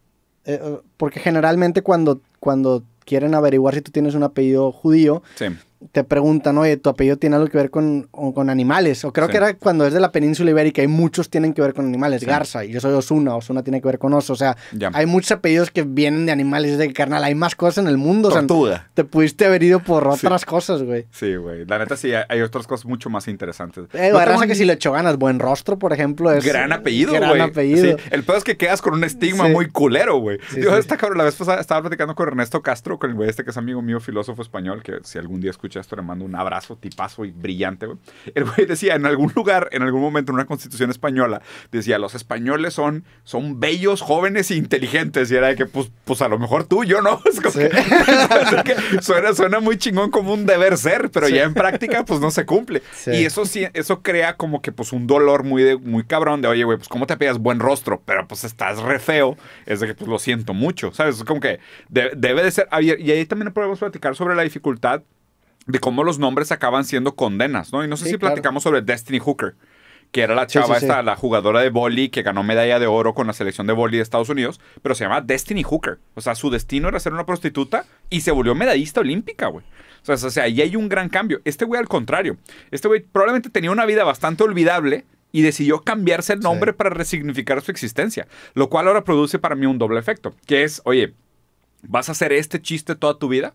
Eh, porque generalmente cuando, cuando quieren averiguar si tú tienes un apellido judío, sí te preguntan, oye, tu apellido tiene algo que ver con, con animales. O creo que era cuando es de la península ibérica hay muchos tienen que ver con animales. Garza, y yo soy Osuna, Osuna tiene que ver con oso. O sea, hay muchos apellidos que vienen de animales. De carnal, hay más cosas en el mundo. Tortuga. O sea, te pudiste haber ido por otras cosas, güey. Sí, güey. La neta sí, hay otras cosas mucho más interesantes. Eh, no que si le echó ganas, buen rostro, por ejemplo. Es, gran apellido, güey. Gran Sí. El pedo es que quedas con un estigma muy culero, güey. Yo, esta cabrón, la vez pasada estaba platicando con Ernesto Castro, con el güey este que es amigo mío, filósofo español, que si algún día escuchas esto, le mando un abrazo, tipazo y brillante, El güey decía, en algún lugar, en algún momento, en una constitución española, decía, los españoles son, son bellos, jóvenes e inteligentes. Y era de que, pues, pues a lo mejor tú, yo no. <laughs> <laughs> suena, suena, muy chingón como un deber ser, pero ya en práctica, pues no se cumple. Y eso sí, eso crea como que, pues, un dolor muy, de, muy cabrón de, oye, güey, pues, ¿cómo te pegas buen rostro? Pero, pues, estás re feo. Es de que, pues, lo siento mucho, ¿sabes? Es como que debe de ser. Y ahí también podemos platicar sobre la dificultad de cómo los nombres acaban siendo condenas, ¿no? Y no sé si platicamos sobre Destiny Hooker, que era la chava, esta, la jugadora de volley, que ganó medalla de oro con la selección de volley de Estados Unidos, pero se llama Destiny Hooker. O sea, su destino era ser una prostituta y se volvió medallista olímpica, güey. O sea, o sea, ahí hay un gran cambio. Este güey, al contrario, este güey probablemente tenía una vida bastante olvidable y decidió cambiarse el nombre para resignificar su existencia, lo cual ahora produce para mí un doble efecto, que es, oye, ¿vas a hacer este chiste toda tu vida?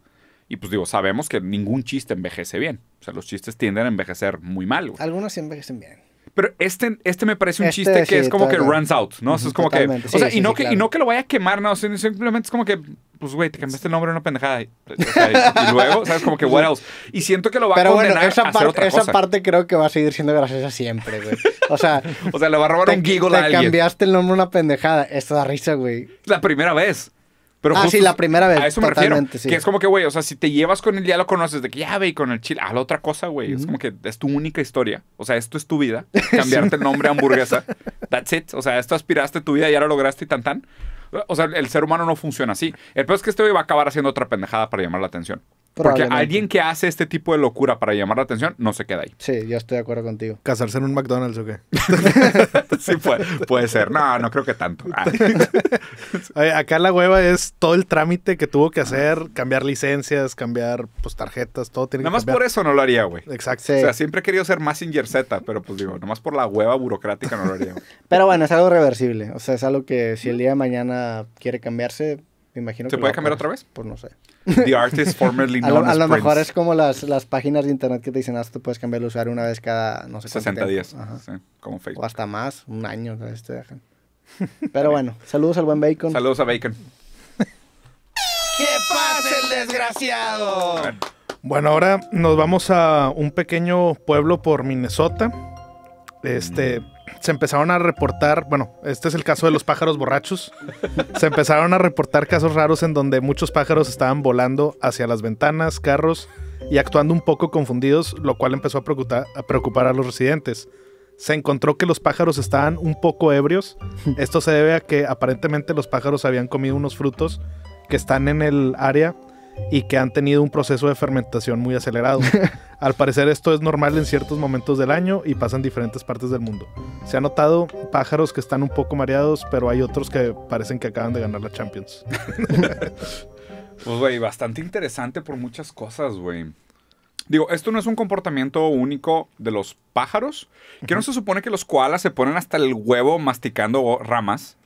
Y pues digo, sabemos que ningún chiste envejece bien. O sea, los chistes tienden a envejecer muy mal. Güey. Algunos envejecen bien. Pero este, este me parece un este chiste que es como que runs out, ¿no? o sea, es como que. O y, no que lo vaya a quemar, no. simplemente es como que, pues, güey, te cambiaste el nombre de una pendejada. Y, sea, y, luego, ¿sabes? Como que, what Y siento que lo va a condenar bueno, esa a hacer Esa parte creo que va a seguir siendo graciosa siempre, güey. O sea. <laughs> o sea, le va a robar un giggle a alguien. cambiaste el nombre a una pendejada. Esto da risa, güey. La primera vez. Pero ah, la primera vez. A eso me refiero. Que es como que, güey, o sea, si te llevas con él, ya lo conoces, de que ya, güey, con el chile, a la otra cosa, güey. Es como que es tu única historia. O sea, esto es tu vida. <laughs> Cambiarte el nombre a hamburguesa. That's it. O sea, esto aspiraste tu vida, ya lo lograste y tan tan. O sea, el ser humano no funciona así. El peor es que este güey va a acabar haciendo otra pendejada para llamar la atención. Porque alguien que hace este tipo de locura para llamar la atención no se queda ahí. Sí, ya estoy de acuerdo contigo. ¿Casarse en un McDonald's o qué? <laughs> sí, puede, ser. No, no creo que tanto. Ah. <laughs> acá la hueva es todo el trámite que tuvo que hacer, cambiar licencias, cambiar pues, tarjetas, todo tiene que Nada más por eso no lo haría, güey. Exacto. O sea, siempre he querido ser más Z, pero pues digo, nomás por la hueva burocrática no lo haría. Pero bueno, es algo reversible. O sea, es algo que si el día de mañana quiere cambiarse, me imagino ¿Se puede cambiar otra vez? Pues no sé. <laughs> The artist formerly known a lo, mejor es como las, páginas de internet que te dicen, ah, tú puedes cambiar el usuario una vez cada, no sé, 60 días. como O hasta más, un año, dejan. Pero bueno, <laughs> saludos al buen Bacon. Saludos a Bacon. <laughs> qué pasa el desgraciado! Bueno, ahora nos vamos a un pequeño pueblo por Minnesota. Este, mm se empezaron a reportar, bueno, este es el caso de los pájaros borrachos, se empezaron a reportar casos raros en donde muchos pájaros estaban volando hacia las ventanas, carros y actuando un poco confundidos, lo cual empezó a preocupar a, preocupar a los residentes. Se encontró que los pájaros estaban un poco ebrios. Esto se debe a que aparentemente los pájaros habían comido unos frutos que están en el área y que han tenido un proceso de fermentación muy acelerado. <laughs> Al parecer esto es normal en ciertos momentos del año y pasa en diferentes partes del mundo. Se ha notado pájaros que están un poco mareados, pero hay otros que parecen que acaban de ganar la Champions. <laughs> pues güey, bastante interesante por muchas cosas, güey. Digo, esto no es un comportamiento único de los pájaros. Que no se supone que los koalas se ponen hasta el huevo masticando ramas.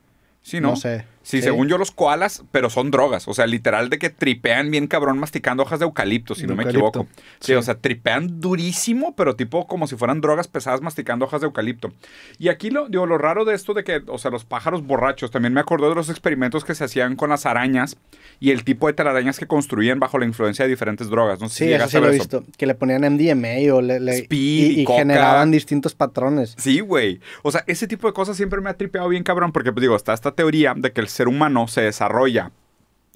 Sí, No sé. Sí, según yo los koalas, pero son drogas. O sea, literal de que tripean bien cabrón masticando hojas de eucalipto, si no me equivoco. Sí, o sea, tripean durísimo, pero tipo como si fueran drogas pesadas masticando hojas de eucalipto. Y aquí lo, digo, lo raro de esto de que, o sea, los pájaros borrachos, también me acordó de los experimentos que se hacían con las arañas y el tipo de telarañas que construían bajo la influencia de diferentes drogas. No sí, si lo he visto. Que le ponían MDMA o le, y, generaban distintos patrones. Sí, güey. O sea, ese tipo de cosas siempre me ha tripeado bien cabrón porque, pues digo, está esta teoría de que el ser humano se desarrolla,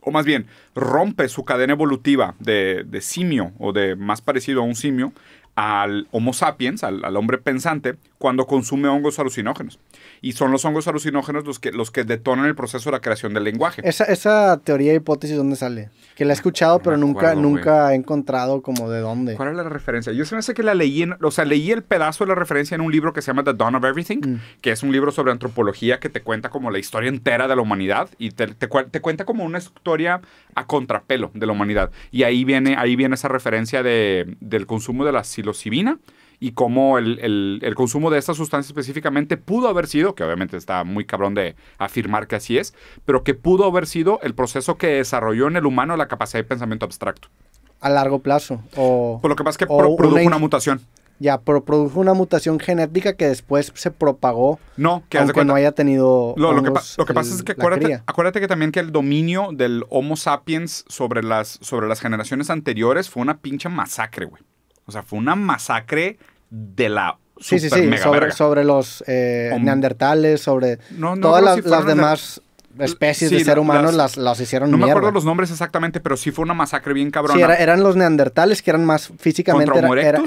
o más bien, rompe su cadena evolutiva de, simio o de más parecido a un simio al Homo sapiens, al hombre pensante, cuando consume hongos alucinógenos y son los hongos alucinógenos los que, los que detonan el proceso de la creación del lenguaje. Esa, esa teoría, hipótesis, ¿dónde sale? Que la he escuchado, pero nunca, nunca he encontrado como de dónde. ¿Cuál es la referencia? Yo se me hace que la leí, o sea, leí el pedazo de la referencia en un libro que se llama The Dawn of Everything, mm. que es un libro sobre antropología que te cuenta como la historia entera de la humanidad y te, cuenta como una historia a contrapelo de la humanidad. Y ahí viene, ahí viene esa referencia del consumo de la psilocibina y cómo el, consumo de esta sustancia específicamente pudo haber sido, que obviamente está muy cabrón de afirmar que así es, pero que pudo haber sido el proceso que desarrolló en el humano la capacidad de pensamiento abstracto. A largo plazo. O, por lo que pasa es que produjo una, mutación. Ya, pero produjo una mutación genética que después se propagó. No, que aunque no haya tenido. Lo, lo, que, lo que, pasa es que acuérdate, que también que el dominio del Homo sapiens sobre las, sobre las generaciones anteriores fue una pinche masacre, güey. O sea, fue una masacre de la sí, sí, sí, mega sobre, los eh, neandertales, sobre todas las demás especies de ser humanos las, las, hicieron No me acuerdo los nombres exactamente, pero sí fue una masacre bien cabrona. Sí, eran los neandertales que eran más físicamente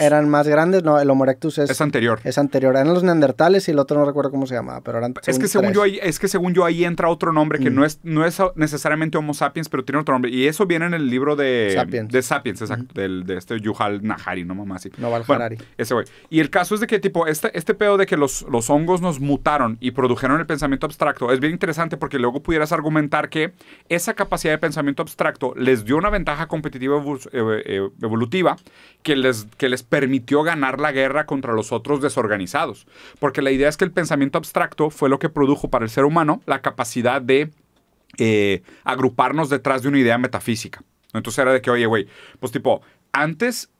eran más grandes. No, el Homo erectus es, es, anterior. Es anterior. Eran los neandertales y el otro no recuerdo cómo se llamaba, pero eran Es que según yo ahí, es que según yo ahí entra otro nombre que mm. no es no es necesariamente Homo sapiens, pero tiene otro nombre y eso viene en el libro de Sapiens, de Sapiens, exacto, del, de este yuhal Nahari, no mamá, sí. No, bueno, ese güey. Y el caso es de que tipo este este pedo de que los los hongos nos mutaron y produjeron el pensamiento abstracto es bien interesante porque luego pudieras argumentar que esa capacidad de pensamiento abstracto les dio una ventaja competitiva eh, eh, evolutiva que les, que les permitió ganar la guerra contra los otros desorganizados. Porque la idea es que el pensamiento abstracto fue lo que produjo para el ser humano la capacidad de eh, agruparnos detrás de una idea metafísica. Entonces era de que, oye, güey, pues tipo, antes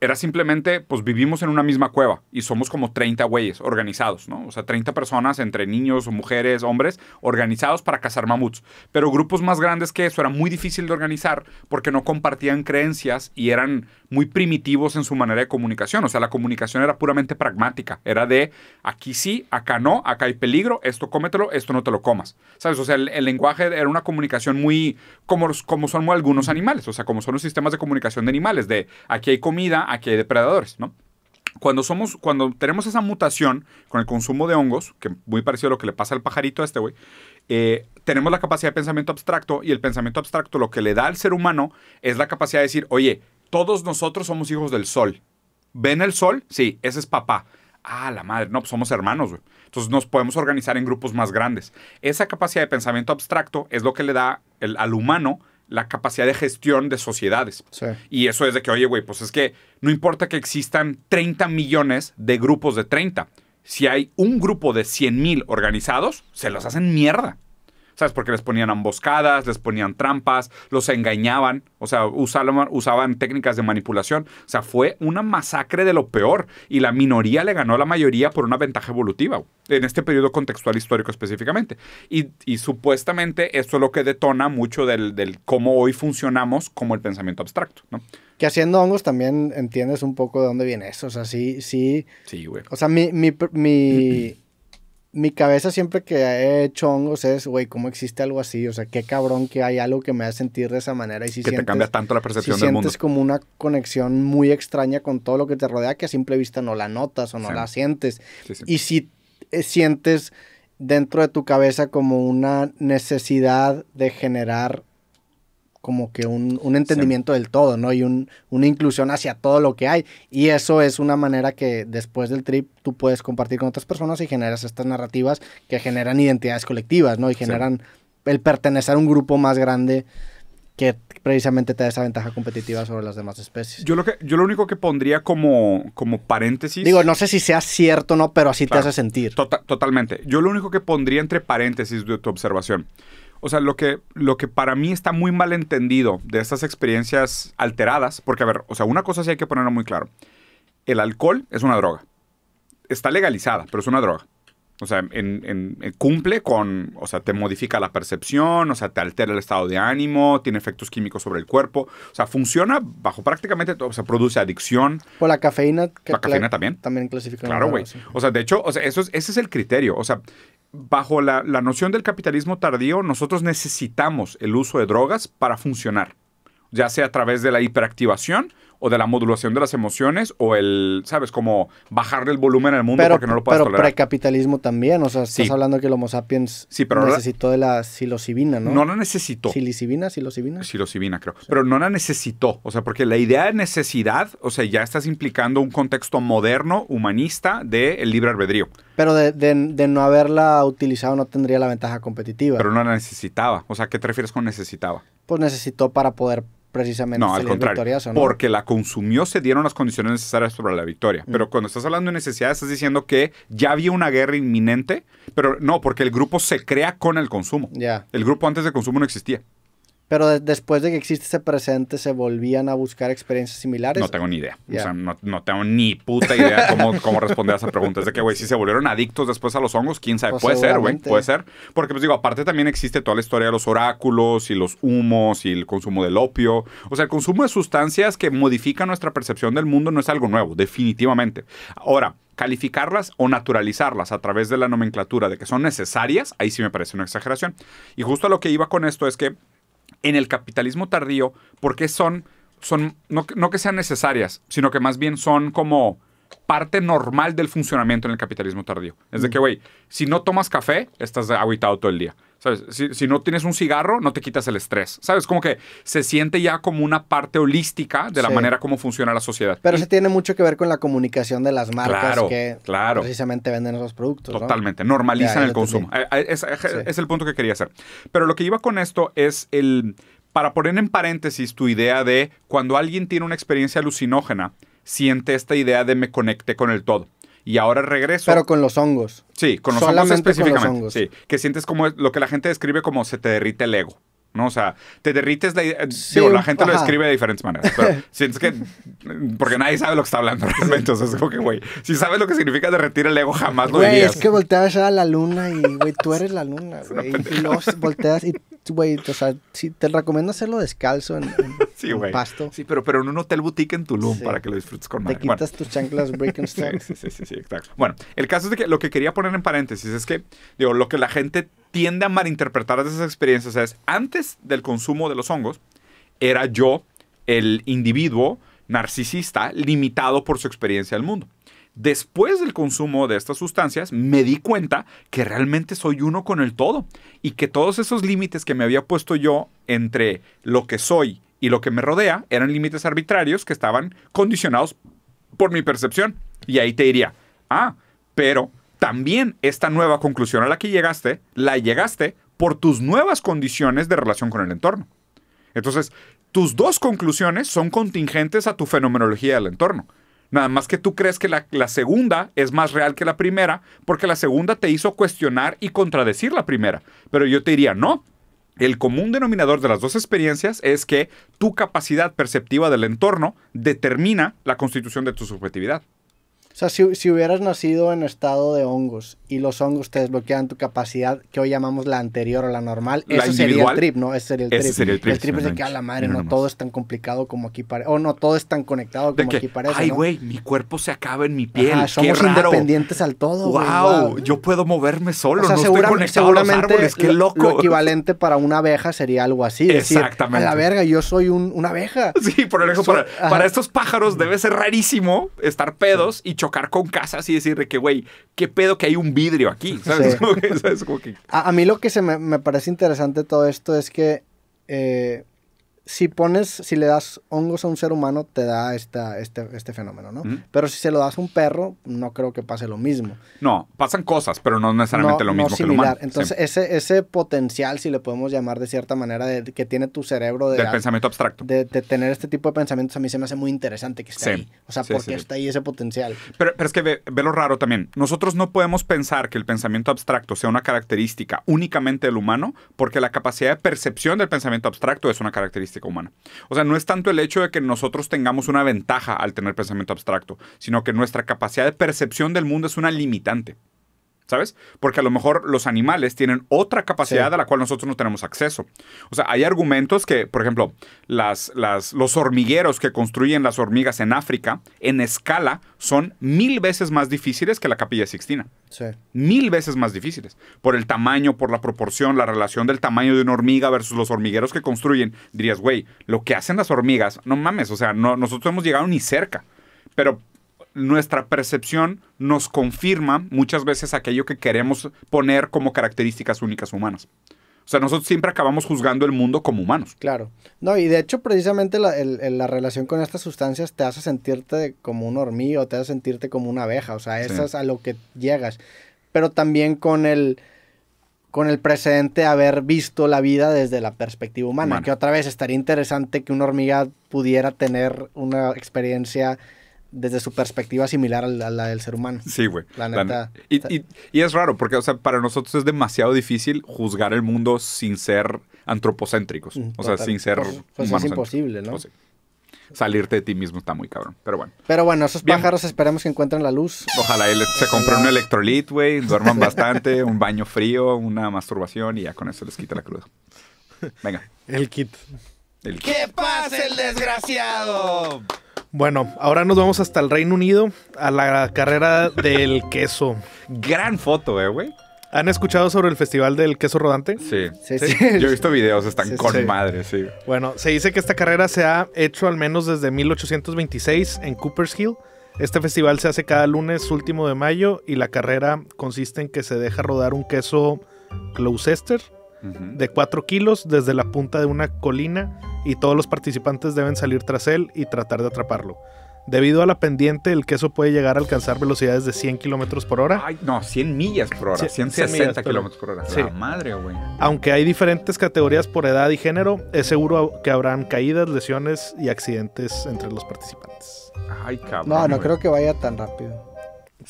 era simplemente, pues vivimos en una misma cueva y somos como 30 güeyes organizados, ¿no? O sea, 30 personas entre niños, mujeres, hombres, organizados para cazar mamuts. Pero grupos más grandes que eso era muy difícil de organizar porque no compartían creencias y eran muy primitivos en su manera de comunicación. O sea, la comunicación era puramente pragmática. Era de aquí sí, acá no, acá hay peligro, esto cómetelo, esto no te lo comas. ¿Sabes? O sea, el, lenguaje era una comunicación muy como, como son algunos animales, o sea, como son los sistemas de comunicación de animales, de aquí hay comida, Aquí hay depredadores, ¿no? Cuando, somos, cuando tenemos esa mutación con el consumo de hongos, que muy parecido a lo que le pasa al pajarito a este güey, eh, tenemos la capacidad de pensamiento abstracto y el pensamiento abstracto lo que le da al ser humano es la capacidad de decir, oye, todos nosotros somos hijos del sol. ¿Ven el sol? Sí, ese es papá. Ah, la madre, no, pues somos hermanos, Entonces nos podemos organizar en grupos más grandes. Esa capacidad de pensamiento abstracto es lo que le da al humano la capacidad de gestión de sociedades. Y eso es de que, oye, güey, pues es que no importa que existan 30 millones de grupos de 30. Si hay un grupo de 100 mil organizados, se los hacen mierda. ¿sabes? Porque les ponían emboscadas, les ponían trampas, los engañaban, o sea, usaban, técnicas de manipulación. O sea, fue una masacre de lo peor y la minoría le ganó a la mayoría por una ventaja evolutiva, en este periodo contextual histórico específicamente. Y, supuestamente esto es lo que detona mucho del, cómo hoy funcionamos como el pensamiento abstracto, Que haciendo hongos también entiendes un poco de dónde viene eso. O sea, sí, sí. Sí, güey. O sea, mi, mi, mi <clears throat> mi cabeza siempre que he hecho hongos es, güey, ¿cómo existe algo así? O sea, qué cabrón que hay algo que me hace sentir de esa manera. Y si que te cambia tanto la percepción si sientes como una conexión muy extraña con todo lo que te rodea que a simple vista no la notas o no la sientes. Y si eh, sientes dentro de tu cabeza como una necesidad de generar como que un, un entendimiento del todo, ¿no? Y un, una inclusión hacia todo lo que hay. Y eso es una manera que después del trip tú puedes compartir con otras personas y generas estas narrativas que generan identidades colectivas, ¿no? Y generan el pertenecer a un grupo más grande que precisamente te da esa ventaja competitiva sobre las demás especies. Yo lo, que, yo lo único que pondría como, como paréntesis... Digo, no sé si sea cierto o no, pero así te hace sentir. Tota-, totalmente. Yo lo único que pondría entre paréntesis de tu observación o sea, lo que, lo que para mí está muy mal entendido de estas experiencias alteradas, porque a ver, o sea, una cosa sí hay que ponerlo muy claro. El alcohol es una droga. Está legalizada, pero es una droga. O sea, cumple con, o sea, te modifica la percepción, o sea, te altera el estado de ánimo, tiene efectos químicos sobre el cuerpo. O sea, funciona bajo prácticamente todo, o sea, produce adicción. Por la cafeína. Que la cafeína también. También clasifica. Claro, güey. O sea, de hecho, o sea, eso es, ese es el criterio. O sea, bajo la, noción del capitalismo tardío, nosotros necesitamos el uso de drogas para funcionar, ya sea a través de la hiperactivación o de la modulación de las emociones o el, ¿sabes? Como bajarle el volumen al mundo porque no lo puedas pero tolerar. Pero precapitalismo también, o sea, estás hablando que el Homo sapiens necesitó de la psilocibina, ¿no? No la necesitó. ¿Psilocibina? ¿Psilocibina? Psilocibina, creo. Pero no la necesitó, o sea, porque la idea de necesidad, o sea, ya estás implicando un contexto moderno, humanista, del libre albedrío. Pero de, de, no haberla utilizado no tendría la ventaja competitiva. Pero no la necesitaba. O sea, ¿qué te refieres con necesitaba? Pues necesitó para poder precisamente no, al contrario, Porque la consumió, se dieron las condiciones necesarias para la victoria. Mm. Pero cuando estás hablando de necesidad, estás diciendo que ya había una guerra inminente, pero no, porque el grupo se crea con el consumo. El grupo antes de consumo no existía. Pero después de que existe ese presente, ¿se volvían a buscar experiencias similares? No tengo ni idea. O sea, no, tengo ni puta idea cómo, cómo responder a esa pregunta. Es de que, güey, si se volvieron adictos después a los hongos, quién sabe. Pues puede ser, güey, puede ser. Porque, pues digo, aparte también existe toda la historia de los oráculos y los humos y el consumo del opio. O sea, el consumo de sustancias que modifican nuestra percepción del mundo no es algo nuevo, definitivamente. Ahora, calificarlas o naturalizarlas a través de la nomenclatura de que son necesarias, ahí sí me parece una exageración. Y justo a lo que iba con esto es que en el capitalismo tardío porque son, son no, no, que sean necesarias, sino que más bien son como parte normal del funcionamiento en el capitalismo tardío. Es de que, güey, si no tomas café, estás aguitado todo el día. Si, no tienes un cigarro, no te quitas el estrés. ¿Sabes? Como que se siente ya como una parte holística de la manera como funciona la sociedad. Pero se eso tiene mucho que ver con la comunicación de las marcas que precisamente venden esos productos. Totalmente. Normalizan el consumo. Eh, eh, eh, es, el punto que quería hacer. Pero lo que iba con esto es el. Para poner en paréntesis tu idea de cuando alguien tiene una experiencia alucinógena, siente esta idea de me conecte con el todo y ahora regreso. Pero con los hongos. Sí, con los hongos específicamente. Los hongos. Sí, que sientes como lo que la gente describe como se te derrite el ego. ¿no? O sea, te derrites la eh, la gente lo describe de diferentes maneras, pero <laughs> sientes que. Porque nadie sabe lo que está hablando realmente. Entonces, como que, güey, si sabes lo que significa derretir el ego, jamás lo dirías. dirías. Es que volteas a la luna y, güey, tú eres la luna, <laughs> güey. Y los volteas y este, güey, o sea, sí, te recomiendo hacerlo descalzo en, <laughs> pasto. Sí, pero, pero en un hotel boutique en Tulum para que lo disfrutes con más. Te quitas tus chanclas break and <laughs> sí, sí, sí, exacto. Bueno, el caso es que lo que quería poner en paréntesis es que, digo, lo que la gente tiende a malinterpretar de esas experiencias es, antes del consumo de los hongos, era yo el individuo narcisista limitado por su experiencia del mundo. Después del consumo de estas sustancias, me di cuenta que realmente soy uno con el todo y que todos esos límites que me había puesto yo entre lo que soy y lo que me rodea eran límites arbitrarios que estaban condicionados por mi percepción. Y ahí te diría, ah, pero también esta nueva conclusión a la que llegaste, la llegaste por tus nuevas condiciones de relación con el entorno. Entonces, tus dos conclusiones son contingentes a tu fenomenología del entorno. Nada más que tú crees que la, la, segunda es más real que la primera, porque la segunda te hizo cuestionar y contradecir la primera. Pero yo te diría, no. El común denominador de las dos experiencias es que tu capacidad perceptiva del entorno determina la constitución de tu subjetividad. O sea, si, si, hubieras nacido en estado de hongos y los hongos te desbloquean tu capacidad, que hoy llamamos la anterior o la normal, eso sería el trip, ¿no? Ese sería el trip. Ese sería el trip. El trip es de que a la madre, no, todo es tan complicado como aquí parece. O no todo es tan conectado como aquí parece. Ay, güey, mi cuerpo se acaba en mi piel. somos independientes al todo. Wow, yo puedo moverme solo. O sea, no estoy conectado seguramente a los loco. Lo, <laughs> equivalente para una abeja sería algo así. Exactamente. Decir, a la verga, yo soy un, una abeja. Sí, por ejemplo, para, para, estos pájaros debe ser rarísimo estar pedos y chocar tocar con casas y decir de que, güey, qué pedo que hay un vidrio aquí. ¿Sabes? <laughs> a, mí lo que se me, parece interesante todo esto es que eh, si pones, si le das hongos a un ser humano, te da esta, este, este fenómeno, ¿no? Pero si se lo das a un perro, no creo que pase lo mismo. No, pasan cosas, pero no necesariamente lo mismo que el humano. Entonces, ese, ese potencial, si le podemos llamar de cierta manera, que tiene tu cerebro de... Del pensamiento abstracto. De, tener este tipo de pensamientos, a mí se me hace muy interesante que esté ahí. O sea, porque está ahí ese potencial. Pero, pero es que ve, ve, lo raro también. Nosotros no podemos pensar que el pensamiento abstracto sea una característica únicamente del humano, porque la capacidad de percepción del pensamiento abstracto es una característica humana. O sea, no es tanto el hecho de que nosotros tengamos una ventaja al tener pensamiento abstracto, sino que nuestra capacidad de percepción del mundo es una limitante. ¿sabes? Porque a lo mejor los animales tienen otra capacidad a la cual nosotros no tenemos acceso. O sea, hay argumentos que, por ejemplo, las, las, los hormigueros que construyen las hormigas en África, en escala, son mil veces más difíciles que la capilla sixtina. Sí. Mil veces más difíciles. Por el tamaño, por la proporción, la relación del tamaño de una hormiga versus los hormigueros que construyen. Dirías, güey, lo que hacen las hormigas, no mames, o sea, no, nosotros hemos llegado ni cerca. Pero nuestra percepción nos confirma muchas veces aquello que queremos poner como características únicas humanas. O sea, nosotros siempre acabamos juzgando el mundo como humanos. Claro. No, y de hecho, precisamente la, la relación con estas sustancias te hace sentirte como un hormigo, te hace sentirte como una abeja. O sea, eso es a lo que llegas. Pero también con el con el precedente haber visto la vida desde la perspectiva humana, que otra vez estaría interesante que una hormiga pudiera tener una experiencia desde su perspectiva similar a la, del ser humano. Sí, güey. La neta. y, es raro, porque, o sea, para nosotros es demasiado difícil juzgar el mundo sin ser antropocéntricos. Mm, o sea, sin ser. Pues, pues es imposible, ¿no? Pues Salirte de ti mismo está muy cabrón, pero bueno. Pero bueno, esos pájaros esperemos que encuentren la luz. Ojalá se compre un electrolit, güey, duerman <laughs> bastante, un baño frío, una masturbación y ya con eso les quita la cruda. Venga. El kit. El pasa, ¡Que el desgraciado! Bueno, ahora nos vamos hasta el Reino Unido a la carrera del <laughs> queso. Gran foto, eh, güey. ¿Han escuchado sobre el festival del queso rodante? Sí. sí, ¿Sí? Yo he visto videos, están con madre, sí. Bueno, se dice que esta carrera se ha hecho al menos desde 1826 en Cooper's Hill. Este festival se hace cada lunes último de mayo y la carrera consiste en que se deja rodar un queso Gloucester de 4 kilos desde la punta de una colina y todos los participantes deben salir tras él y tratar de atraparlo. Debido a la pendiente, el queso puede llegar a alcanzar velocidades de 100 kilómetros por hora. no, 100 millas por hora, 160 kilómetros por hora. Aunque hay diferentes categorías por edad y género, es seguro que habrán caídas, lesiones y accidentes entre los participantes. Ay, cabrón. No, no creo que vaya tan rápido.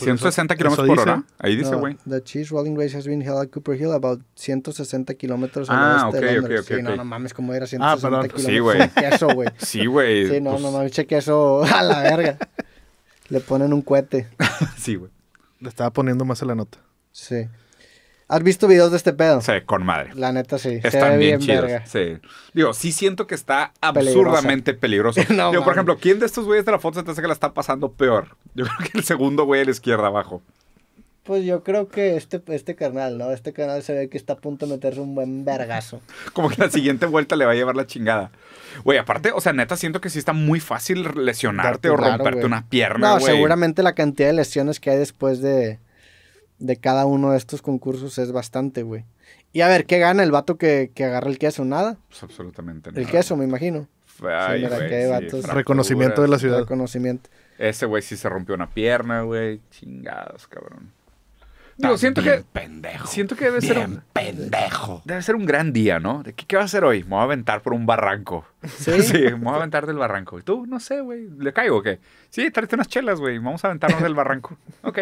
160 kilómetros por hora. Ahí dice, güey. the cheese rolling race has been held at Cooper Hill about 160 kilómetros ah, ok, ok, okay, no, no mames, ¿cómo era 160 ah, kilómetros? Sí, güey. <laughs> ¡Queso, güey. Sí, güey. Sí, no, pues. no mames, cheque eso <laughs> a la verga. Le ponen un cuete. <laughs> sí, güey. Le estaba poniendo más a la nota. Sí. ¿Has visto videos de este pedo? Sí, con madre. La neta sí. Están bien, chidos. Sí. Digo, sí siento que está absurdamente peligroso. <laughs> no, por ejemplo, ¿quién de estos güeyes de la foto se te hace que la está pasando peor? Yo <laughs> creo que el segundo güey a la izquierda abajo. Pues yo creo que este, este carnal, ¿no? Este canal se ve que está a punto de meterse un buen vergazo. <laughs> Como que la siguiente vuelta le va a llevar la chingada. Güey, aparte, o sea, neta, siento que sí está muy fácil lesionarte o romperte una pierna. No, seguramente la cantidad de lesiones que hay después de, de cada uno de estos concursos es bastante, güey. Y a ver, ¿qué gana el vato que, agarra el queso? Nada. Pues absolutamente nada. El queso, me imagino. Ay, güey, Reconocimiento de la ciudad. Reconocimiento. Ese güey sí se rompió una pierna, güey. Chingados, cabrón. Digo, siento que. Siento que debe ser. Un, pendejo. Debe ser un gran día, ¿no? ¿Qué, va a ser hoy? Me voy a aventar por un barranco. Sí. <laughs> sí me voy a aventar del barranco. Y tú, no sé, güey. ¿Le caigo o qué? Sí, tráete unas chelas, güey. Vamos a aventarnos del barranco. <laughs> Ok.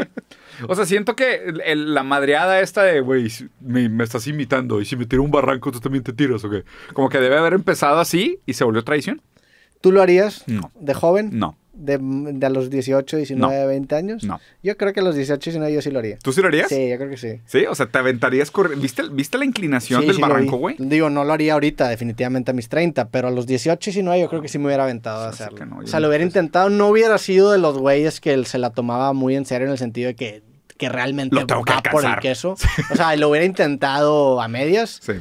O sea, siento que la madreada esta de, güey, me, estás imitando. Y si me tiro un barranco, tú también te tiras, ¿o qué? Como que debe haber empezado así y se volvió traición. ¿Tú lo harías? No. ¿De joven? No de, de, a los 18, 19, 20 años? No. Yo creo que a los 18, 19 yo sí lo haría. ¿Tú sí lo harías? Sí, yo creo que sí. Sí, o sea, te aventarías correr. ¿Viste, ¿Viste la inclinación del barranco, güey? Digo, no lo haría ahorita, definitivamente a mis 30, pero a los 18, 19 yo creo que sí me hubiera aventado a hacerlo. o sea, lo hubiera intentado, no hubiera sido de los güeyes que se la tomaba muy en serio en el sentido de que, que realmente lo tengo por el queso. <laughs> O sea, lo hubiera intentado a medias. Sí.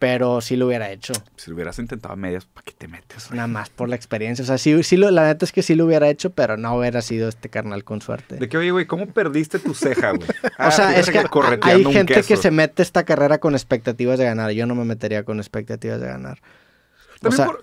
Pero sí lo hubiera hecho. Si lo hubieras intentado a medias, ¿para qué te metes? Nada más por la experiencia. O sea, sí, la neta es que sí lo hubiera hecho, pero no hubiera sido este carnal con suerte. De qué oye, güey, ¿cómo perdiste tu ceja, güey? <laughs> o ah, sea, es que hay gente que se mete esta carrera con expectativas de ganar. Yo no me metería con expectativas de ganar.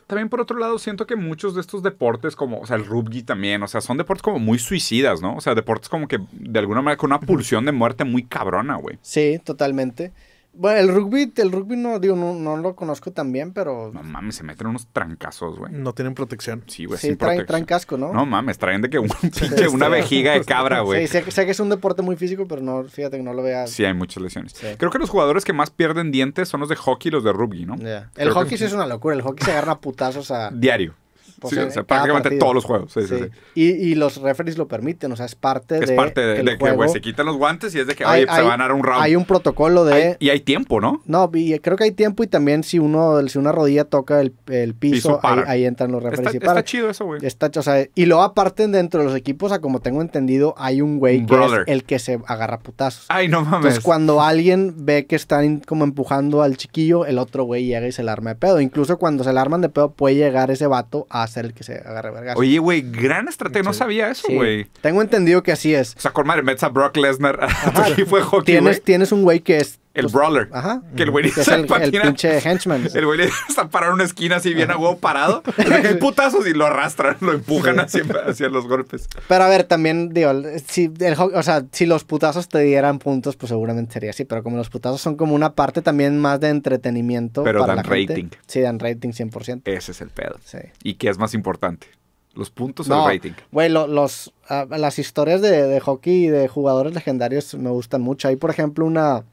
También, por, otro lado, siento que muchos de estos deportes, como, o sea, el rugby también, o sea, son deportes como muy suicidas, ¿no? O sea, deportes como que de alguna manera con una pulsión de muerte muy cabrona, güey. Sí, totalmente. Bueno, el rugby, el rugby no, digo, no, lo conozco tan bien, pero. No mames, se meten unos trancazos, güey. No tienen protección. Sí, güey, sin traen, traen casco, ¿no? No mames, traen de que un <laughs> pinche, este, una vejiga de cabra, güey. Sí, sé, sé, que es un deporte muy físico, pero no, fíjate que no lo veas. Sí, hay muchas lesiones. Creo que los jugadores que más pierden dientes son los de hockey y los de rugby, ¿no? El hockey sí es una locura. El hockey se agarra putazos a. <laughs> Diario prácticamente todos los juegos. Y, los referees lo permiten, o sea, es parte de. Es parte de, que se quitan los guantes y es de que pues, se van a dar un round. Hay un protocolo de. y hay tiempo, ¿no? No, y creo que hay tiempo y también si uno si una rodilla toca el, piso, ahí, entran los referees. Está, y está chido eso, güey. Está, o sea, y luego aparten dentro de los equipos, a como tengo entendido, hay un güey que es el que se agarra putazos. Ay, no mames. Entonces, cuando alguien ve que están como empujando al chiquillo, el otro güey llega y se le arma de pedo. Incluso cuando se le arman de pedo, puede llegar ese vato a a ser el que se agarre vergas. Oye, güey, gran estrategia. No sabía eso, güey. Tengo entendido que así es. O sea, con madre, metes a Brock Lesnar. Aquí <laughs> fue hockey. Tienes, tienes un güey que es el pues, brawler. Ajá. Que el güey el, patina, el, pinche henchman. <laughs> El güey está en una esquina así bien a huevo parado. <laughs> putazos y lo arrastran, lo empujan hacia, los golpes. Pero a ver, también, digo, si, los putazos te dieran puntos, pues seguramente sería así. Pero como los putazos son como una parte también más de entretenimiento. Pero para dan rating. Gente, sí, dan rating 100%. Ese es el pedo. Sí. ¿Y qué es más importante? ¿Los puntos o el rating? Güey, ah, las historias de, de hockey y de jugadores legendarios me gustan mucho. Hay, por ejemplo, una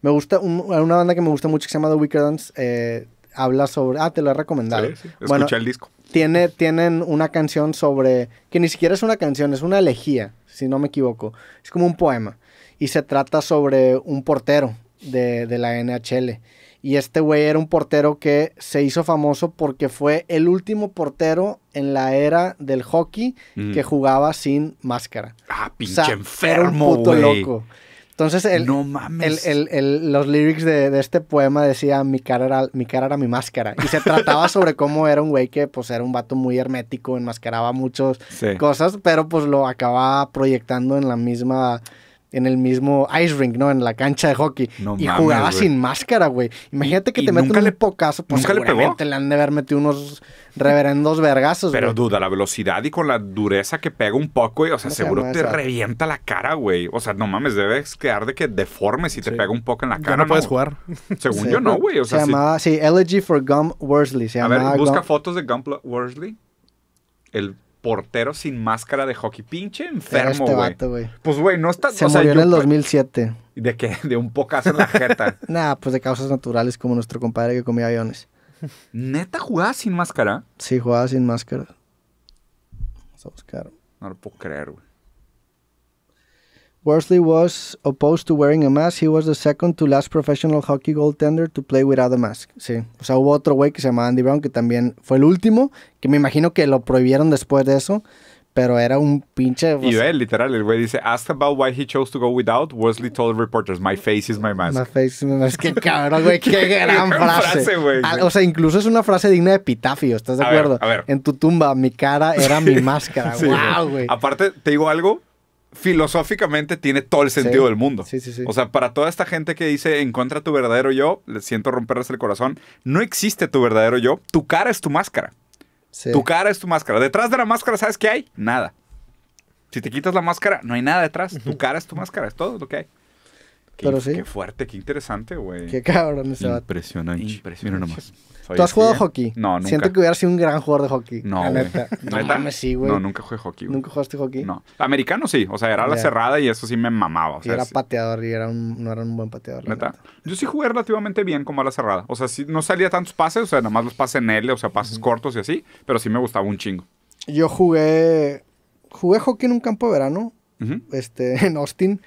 me gusta, una banda que me gusta mucho que se llama The Wicked eh, habla sobre, ah, te lo he recomendado. Bueno, el disco. Tiene, tienen una canción sobre, que ni siquiera es una canción, es una elegía, si no me equivoco. Es como un poema. Y se trata sobre un portero de, de la NHL. Y este güey era un portero que se hizo famoso porque fue el último portero en la era del hockey mm. que jugaba sin máscara. Ah, pinche enfermo, era puto loco. Entonces, el, los lyrics de, este poema decían, mi cara, era, mi cara era mi máscara. Y se trataba <laughs> sobre cómo era un güey que pues era un vato muy hermético, enmascaraba muchas cosas, pero pues lo acababa proyectando en la misma en el mismo ice rink, ¿no? En la cancha de hockey. y jugaba sin máscara, güey. Imagínate que te meten un Pues nunca le, le han de haber metido unos reverendos vergazos, Pero, duda, la velocidad y con la dureza que pega un poco, güey. O sea, seguro te revienta la cara, güey. O sea, no mames, debes quedar de que deforme si te pega un poco en la cara. no, puedes jugar. Según yo, no, güey. O sea, se llamaba, sí, Elegy for Gum Worsley. A ver, busca fotos de Gum Worsley. El portero sin máscara de hockey. Pinche enfermo, este güey. Este pues, güey, no está... Se murió en el 2007. ¿De qué? <laughs> De un pocazo en la jeta. <laughs> nah, pues de causas naturales, como nuestro compadre que comía aviones. ¿Neta jugaba sin máscara? Sí, jugaba sin máscara. Vamos a buscar. No lo puedo creer, güey. Worsley was opposed to wearing a mask. He was the second to last professional hockey goaltender to play without a mask. Sí, o sea, hubo otro güey que se llamaba Andy Brown que también fue el último, que me imagino que lo prohibieron después de eso, pero era un pinche... y ve, literal, el güey dice, Ask about why he chose to go without, Worsley told reporters, my face is my mask. My face is my mask. Qué <laughs> cabrón, güey, qué gran frase. Ah, o sea, incluso es una frase digna de epitafio, ¿estás de acuerdo? a ver. En tu tumba, mi cara era mi <laughs> máscara. wow, güey. Aparte, te digo algo, filosóficamente tiene todo el sentido del mundo. o sea, para toda esta gente que dice encuentra tu verdadero yo, le siento romperles el corazón, no existe tu verdadero yo, tu cara es tu máscara. Tu cara es tu máscara. Detrás de la máscara, ¿sabes qué hay? Nada. Si te quitas la máscara, no hay nada detrás. Tu cara es tu máscara, es todo lo que hay. Qué, Pero sí. Qué fuerte, qué interesante, güey. Qué cabrón ese vato. Impresionante. Impresionante. Mira nomás. ¿Tú has jugado hockey? No, nunca. Siento que hubiera sido un gran jugador de hockey. No, la neta. <laughs> No sí, güey. No, nunca jugué hockey, güey. ¿Nunca jugaste hockey? No. Americano sí. O sea, era yeah. la cerrada y eso sí me mamaba. y era pateador y era no era un buen pateador. La neta. Yo sí jugué relativamente bien como a la cerrada. O sea, sí, no salía tantos pases. O sea, nada más los pases en L, o sea, pases cortos y así. Pero sí me gustaba un chingo. Yo jugué... Jugué hockey en un campo de verano. Este, <laughs> en Austin.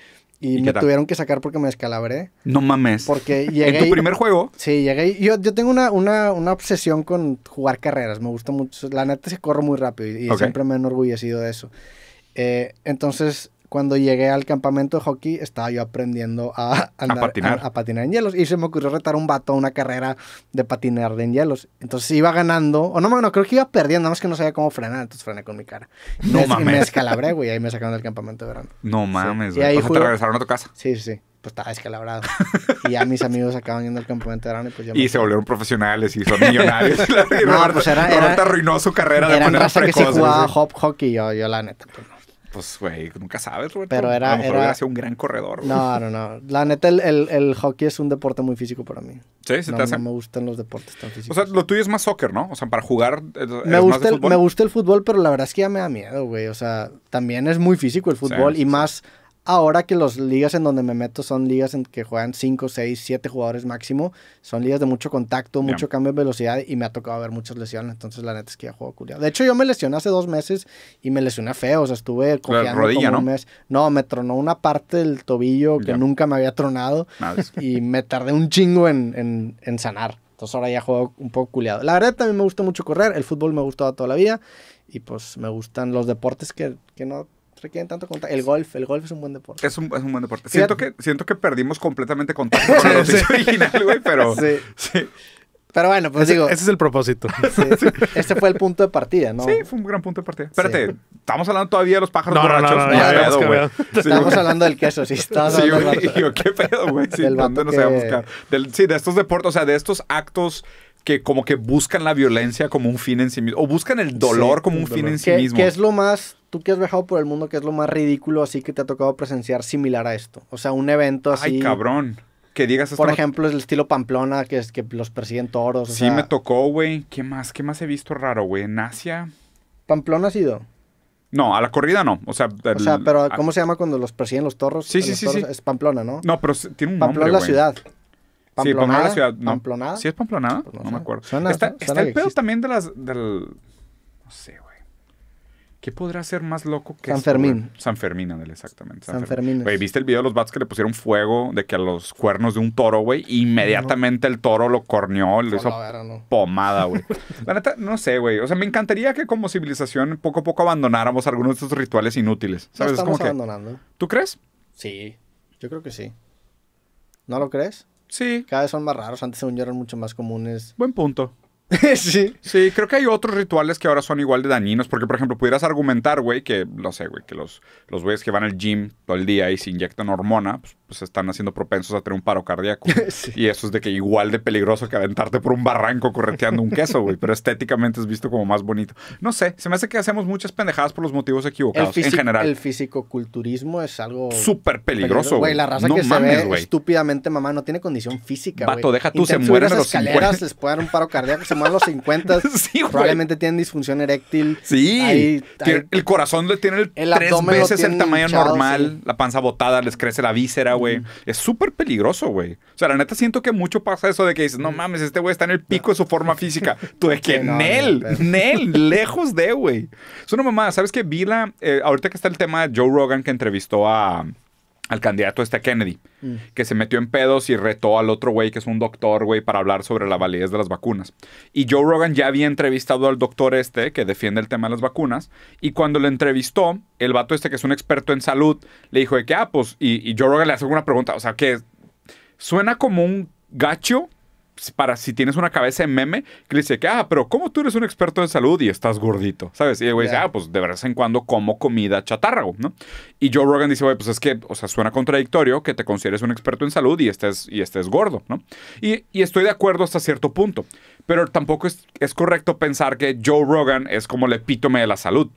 Y, me tuvieron que sacar porque me descalabré. No mames. Porque <laughs> llegué. ¿En tu primer juego? Sí, llegué. yo, yo tengo una, obsesión con jugar carreras. Me gusta mucho. La neta se corro muy rápido y, siempre me he enorgullecido de eso. Eh, entonces cuando llegué al campamento de hockey, estaba yo aprendiendo a, a, patinar. A, patinar. en hielos. Y se me ocurrió retar un vato a una carrera de patinar en hielos. Entonces iba ganando, o no, no, creo que iba perdiendo, nada más que no sabía cómo frenar, entonces frené con mi cara. No mames. me escalabré, güey, ahí me sacaron del campamento de verano. No mames, Y ahí te regresaron a tu casa. Sí, sí, sí pues estaba escalabrado. <laughs> y ya mis amigos acaban yendo al campamento de verano y pues ya Y se volvieron profesionales y son millonarios. <laughs> no, pues era, era, arruinó su carrera de manera raza precoz. que sí jugaba hockey, yo, yo la neta, pues pues, güey, nunca sabes, Pero era. A lo mejor era... un gran corredor. No, no, no. La neta, el, hockey es un deporte muy físico para mí. Sí, se te hace. No me gustan los deportes tan físicos. O sea, lo tuyo es más soccer, ¿no? O sea, para jugar. Eh, me gusta, el, fútbol? me gusta el fútbol, pero la verdad es que ya me da miedo, güey. O sea, también es muy físico el fútbol y más Ahora que las ligas en donde me meto son ligas en que juegan 5, 6, 7 jugadores máximo, son ligas de mucho contacto, mucho cambio de velocidad y me ha tocado ver muchas lesiones. Entonces, la neta es que ya juego culiado. De hecho, yo me lesioné hace dos meses y me lesioné feo. O sea, estuve confiando rodilla, ¿no? un mes. No, me tronó una parte del tobillo que nunca me había tronado y me tardé un chingo en, sanar. Entonces ahora ya juego un poco culiado. La verdad también me gusta mucho correr, el fútbol me ha gustado toda la vida y pues me gustan los deportes que, que no requieren tanto contacto. El golf, el golf es un buen deporte. Es un, es un buen deporte. Siento que, siento que perdimos completamente contacto <laughs> con la original, güey, pero... Sí. Pero bueno, pues digo... Ese es el propósito. <laughs> Este fue el punto de partida, ¿no? Sí, fue un gran punto de partida. Espérate, estamos hablando todavía de los pájaros no, borrachos. No, no, ya Estamos hablando del queso, sí. Estamos sí, qué pedo, güey. Sí, nos a sí, de estos deportes, o sea, de estos actos que como que buscan la violencia como un fin en sí mismo, o buscan el dolor como un fin en sí mismo. Que es lo más tú que has viajado por el mundo, que es lo más ridículo así que te ha tocado presenciar similar a esto? O sea, un evento así. Ay, cabrón. Que digas Por ejemplo, es el estilo Pamplona, que es que los persiguen toros. sí, me tocó, güey. ¿Qué más? ¿Qué más he visto raro, güey? En Asia. ¿Pamplona ha sido? No, a la corrida no. O sea, o sea pero ¿cómo se llama cuando los persiguen los toros? Sí, sí, sí, Es Pamplona, ¿no? No, pero tiene un Pamplona es la ciudad. sí, Pamplona la ciudad. Sí, es Pamplonada. No me acuerdo. está, el pedo también de las. Del... No sé, güey ¿Qué podrá ser más loco que San Fermín? San Fermín, exactamente. San, Fermín. ¿viste el video de los bats que le pusieron fuego de que a los cuernos de un toro, güey? Inmediatamente el toro lo corneó, le hizo pomada, güey. <laughs> La neta, no sé, güey. O sea, me encantaría que como civilización poco a poco abandonáramos algunos de estos rituales inútiles. ¿Sabes? estamos abandonando. ¿Tú crees? Sí, yo creo que sí. ¿No lo crees? Sí. Cada vez son más raros. Antes, según yo, eran mucho más comunes. Buen punto. <laughs> sí. Sí, creo que hay otros rituales que ahora son igual de dañinos, porque por ejemplo, pudieras argumentar, güey, que, no sé, güey, que los, los güeyes que van al gym todo el día y se inyectan hormona, pues pues están haciendo propensos a tener un paro cardíaco. <laughs> Y eso es de que igual de peligroso que aventarte por un barranco correteando un queso, güey. Pero estéticamente es visto como más bonito. No sé, se me hace que hacemos muchas pendejadas por los motivos equivocados en general. El físico-culturismo es algo... Súper peligroso, güey. La raza que se ve estúpidamente, mamá, no tiene condición física, güey. Vato, deja tú, se mueren a los escaleras, 50. les puede dar un paro cardíaco, se mueren a los 50. <laughs> sí, güey. Probablemente tienen disfunción eréctil. Sí. el corazón le tiene el, tres veces el tamaño normal. La panza botada, les crece la víscera, güey. Es súper peligroso, güey. O sea, la neta siento que mucho pasa eso de que dices, no mames, este güey está en el pico de su forma física. <laughs> Tú de que, Nel, <laughs> Nel, lejos de, güey. Es una mamá, ¿sabes qué? Vi eh, ahorita que está el tema de Joe Rogan que entrevistó a al candidato este Kennedy, mm. que se metió en pedos y retó al otro güey que es un doctor, güey, para hablar sobre la validez de las vacunas. Y Joe Rogan ya había entrevistado al doctor este que defiende el tema de las vacunas y cuando le entrevistó, el vato este que es un experto en salud, le dijo que, ah, pues, y, y Joe Rogan le hace una pregunta, o sea, que suena como un gacho para si tienes una cabeza en meme, que le dice que, ah, pero ¿cómo tú eres un experto en salud y estás gordito? ¿Sabes? Y el güey dice, ah, pues de vez en cuando como comida chatarra, ¿no? Y Joe Rogan dice, güey, pues es que, o sea, suena contradictorio que te consideres un experto en salud y estés, y estés gordo, ¿no? Y, estoy de acuerdo hasta cierto punto, pero tampoco es, es correcto pensar que Joe Rogan es como el epítome de la salud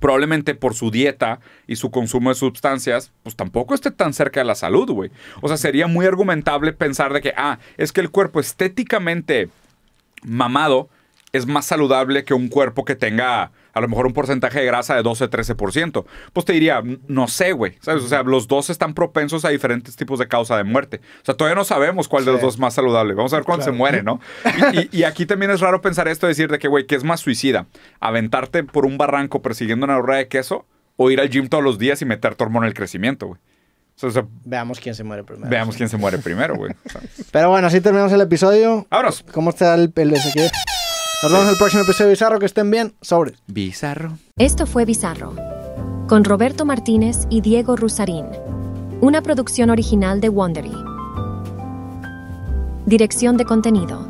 probablemente por su dieta y su consumo de sustancias, pues tampoco esté tan cerca de la salud, güey. O sea, sería muy argumentable pensar de que, ah, es que el cuerpo estéticamente mamado es más saludable que un cuerpo que tenga a lo mejor un porcentaje de grasa de 12-13%, pues te diría, no sé, güey, O sea, los dos están propensos a diferentes tipos de causa de muerte. O sea, todavía no sabemos cuál de los dos es más saludable. Vamos a ver cuándo se muere, ¿no? <laughs> Y, aquí también es raro pensar esto, decir de que, güey, ¿qué es más suicida? ¿Aventarte por un barranco persiguiendo una horra de queso o ir al gym todos los días y meter tu en el crecimiento, güey? veamos quién se muere primero. Veamos quién se muere primero, güey. <laughs> Pero bueno, así terminamos el episodio. Vámonos. ¿Cómo está el, el nos vemos en el próximo episodio de Bizarro. Que estén bien. Sobre. Bizarro. Esto fue Bizarro. Con Roberto Martínez y Diego Rusarín. Una producción original de Wondery. Dirección de contenido.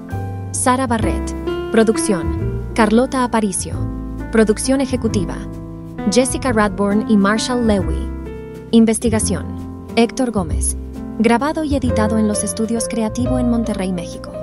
Sara Barrett. Producción. Carlota Aparicio. Producción ejecutiva. Jessica Radborn y Marshall Lewy. Investigación. Héctor Gómez. Grabado y editado en los estudios Creativo en Monterrey, México.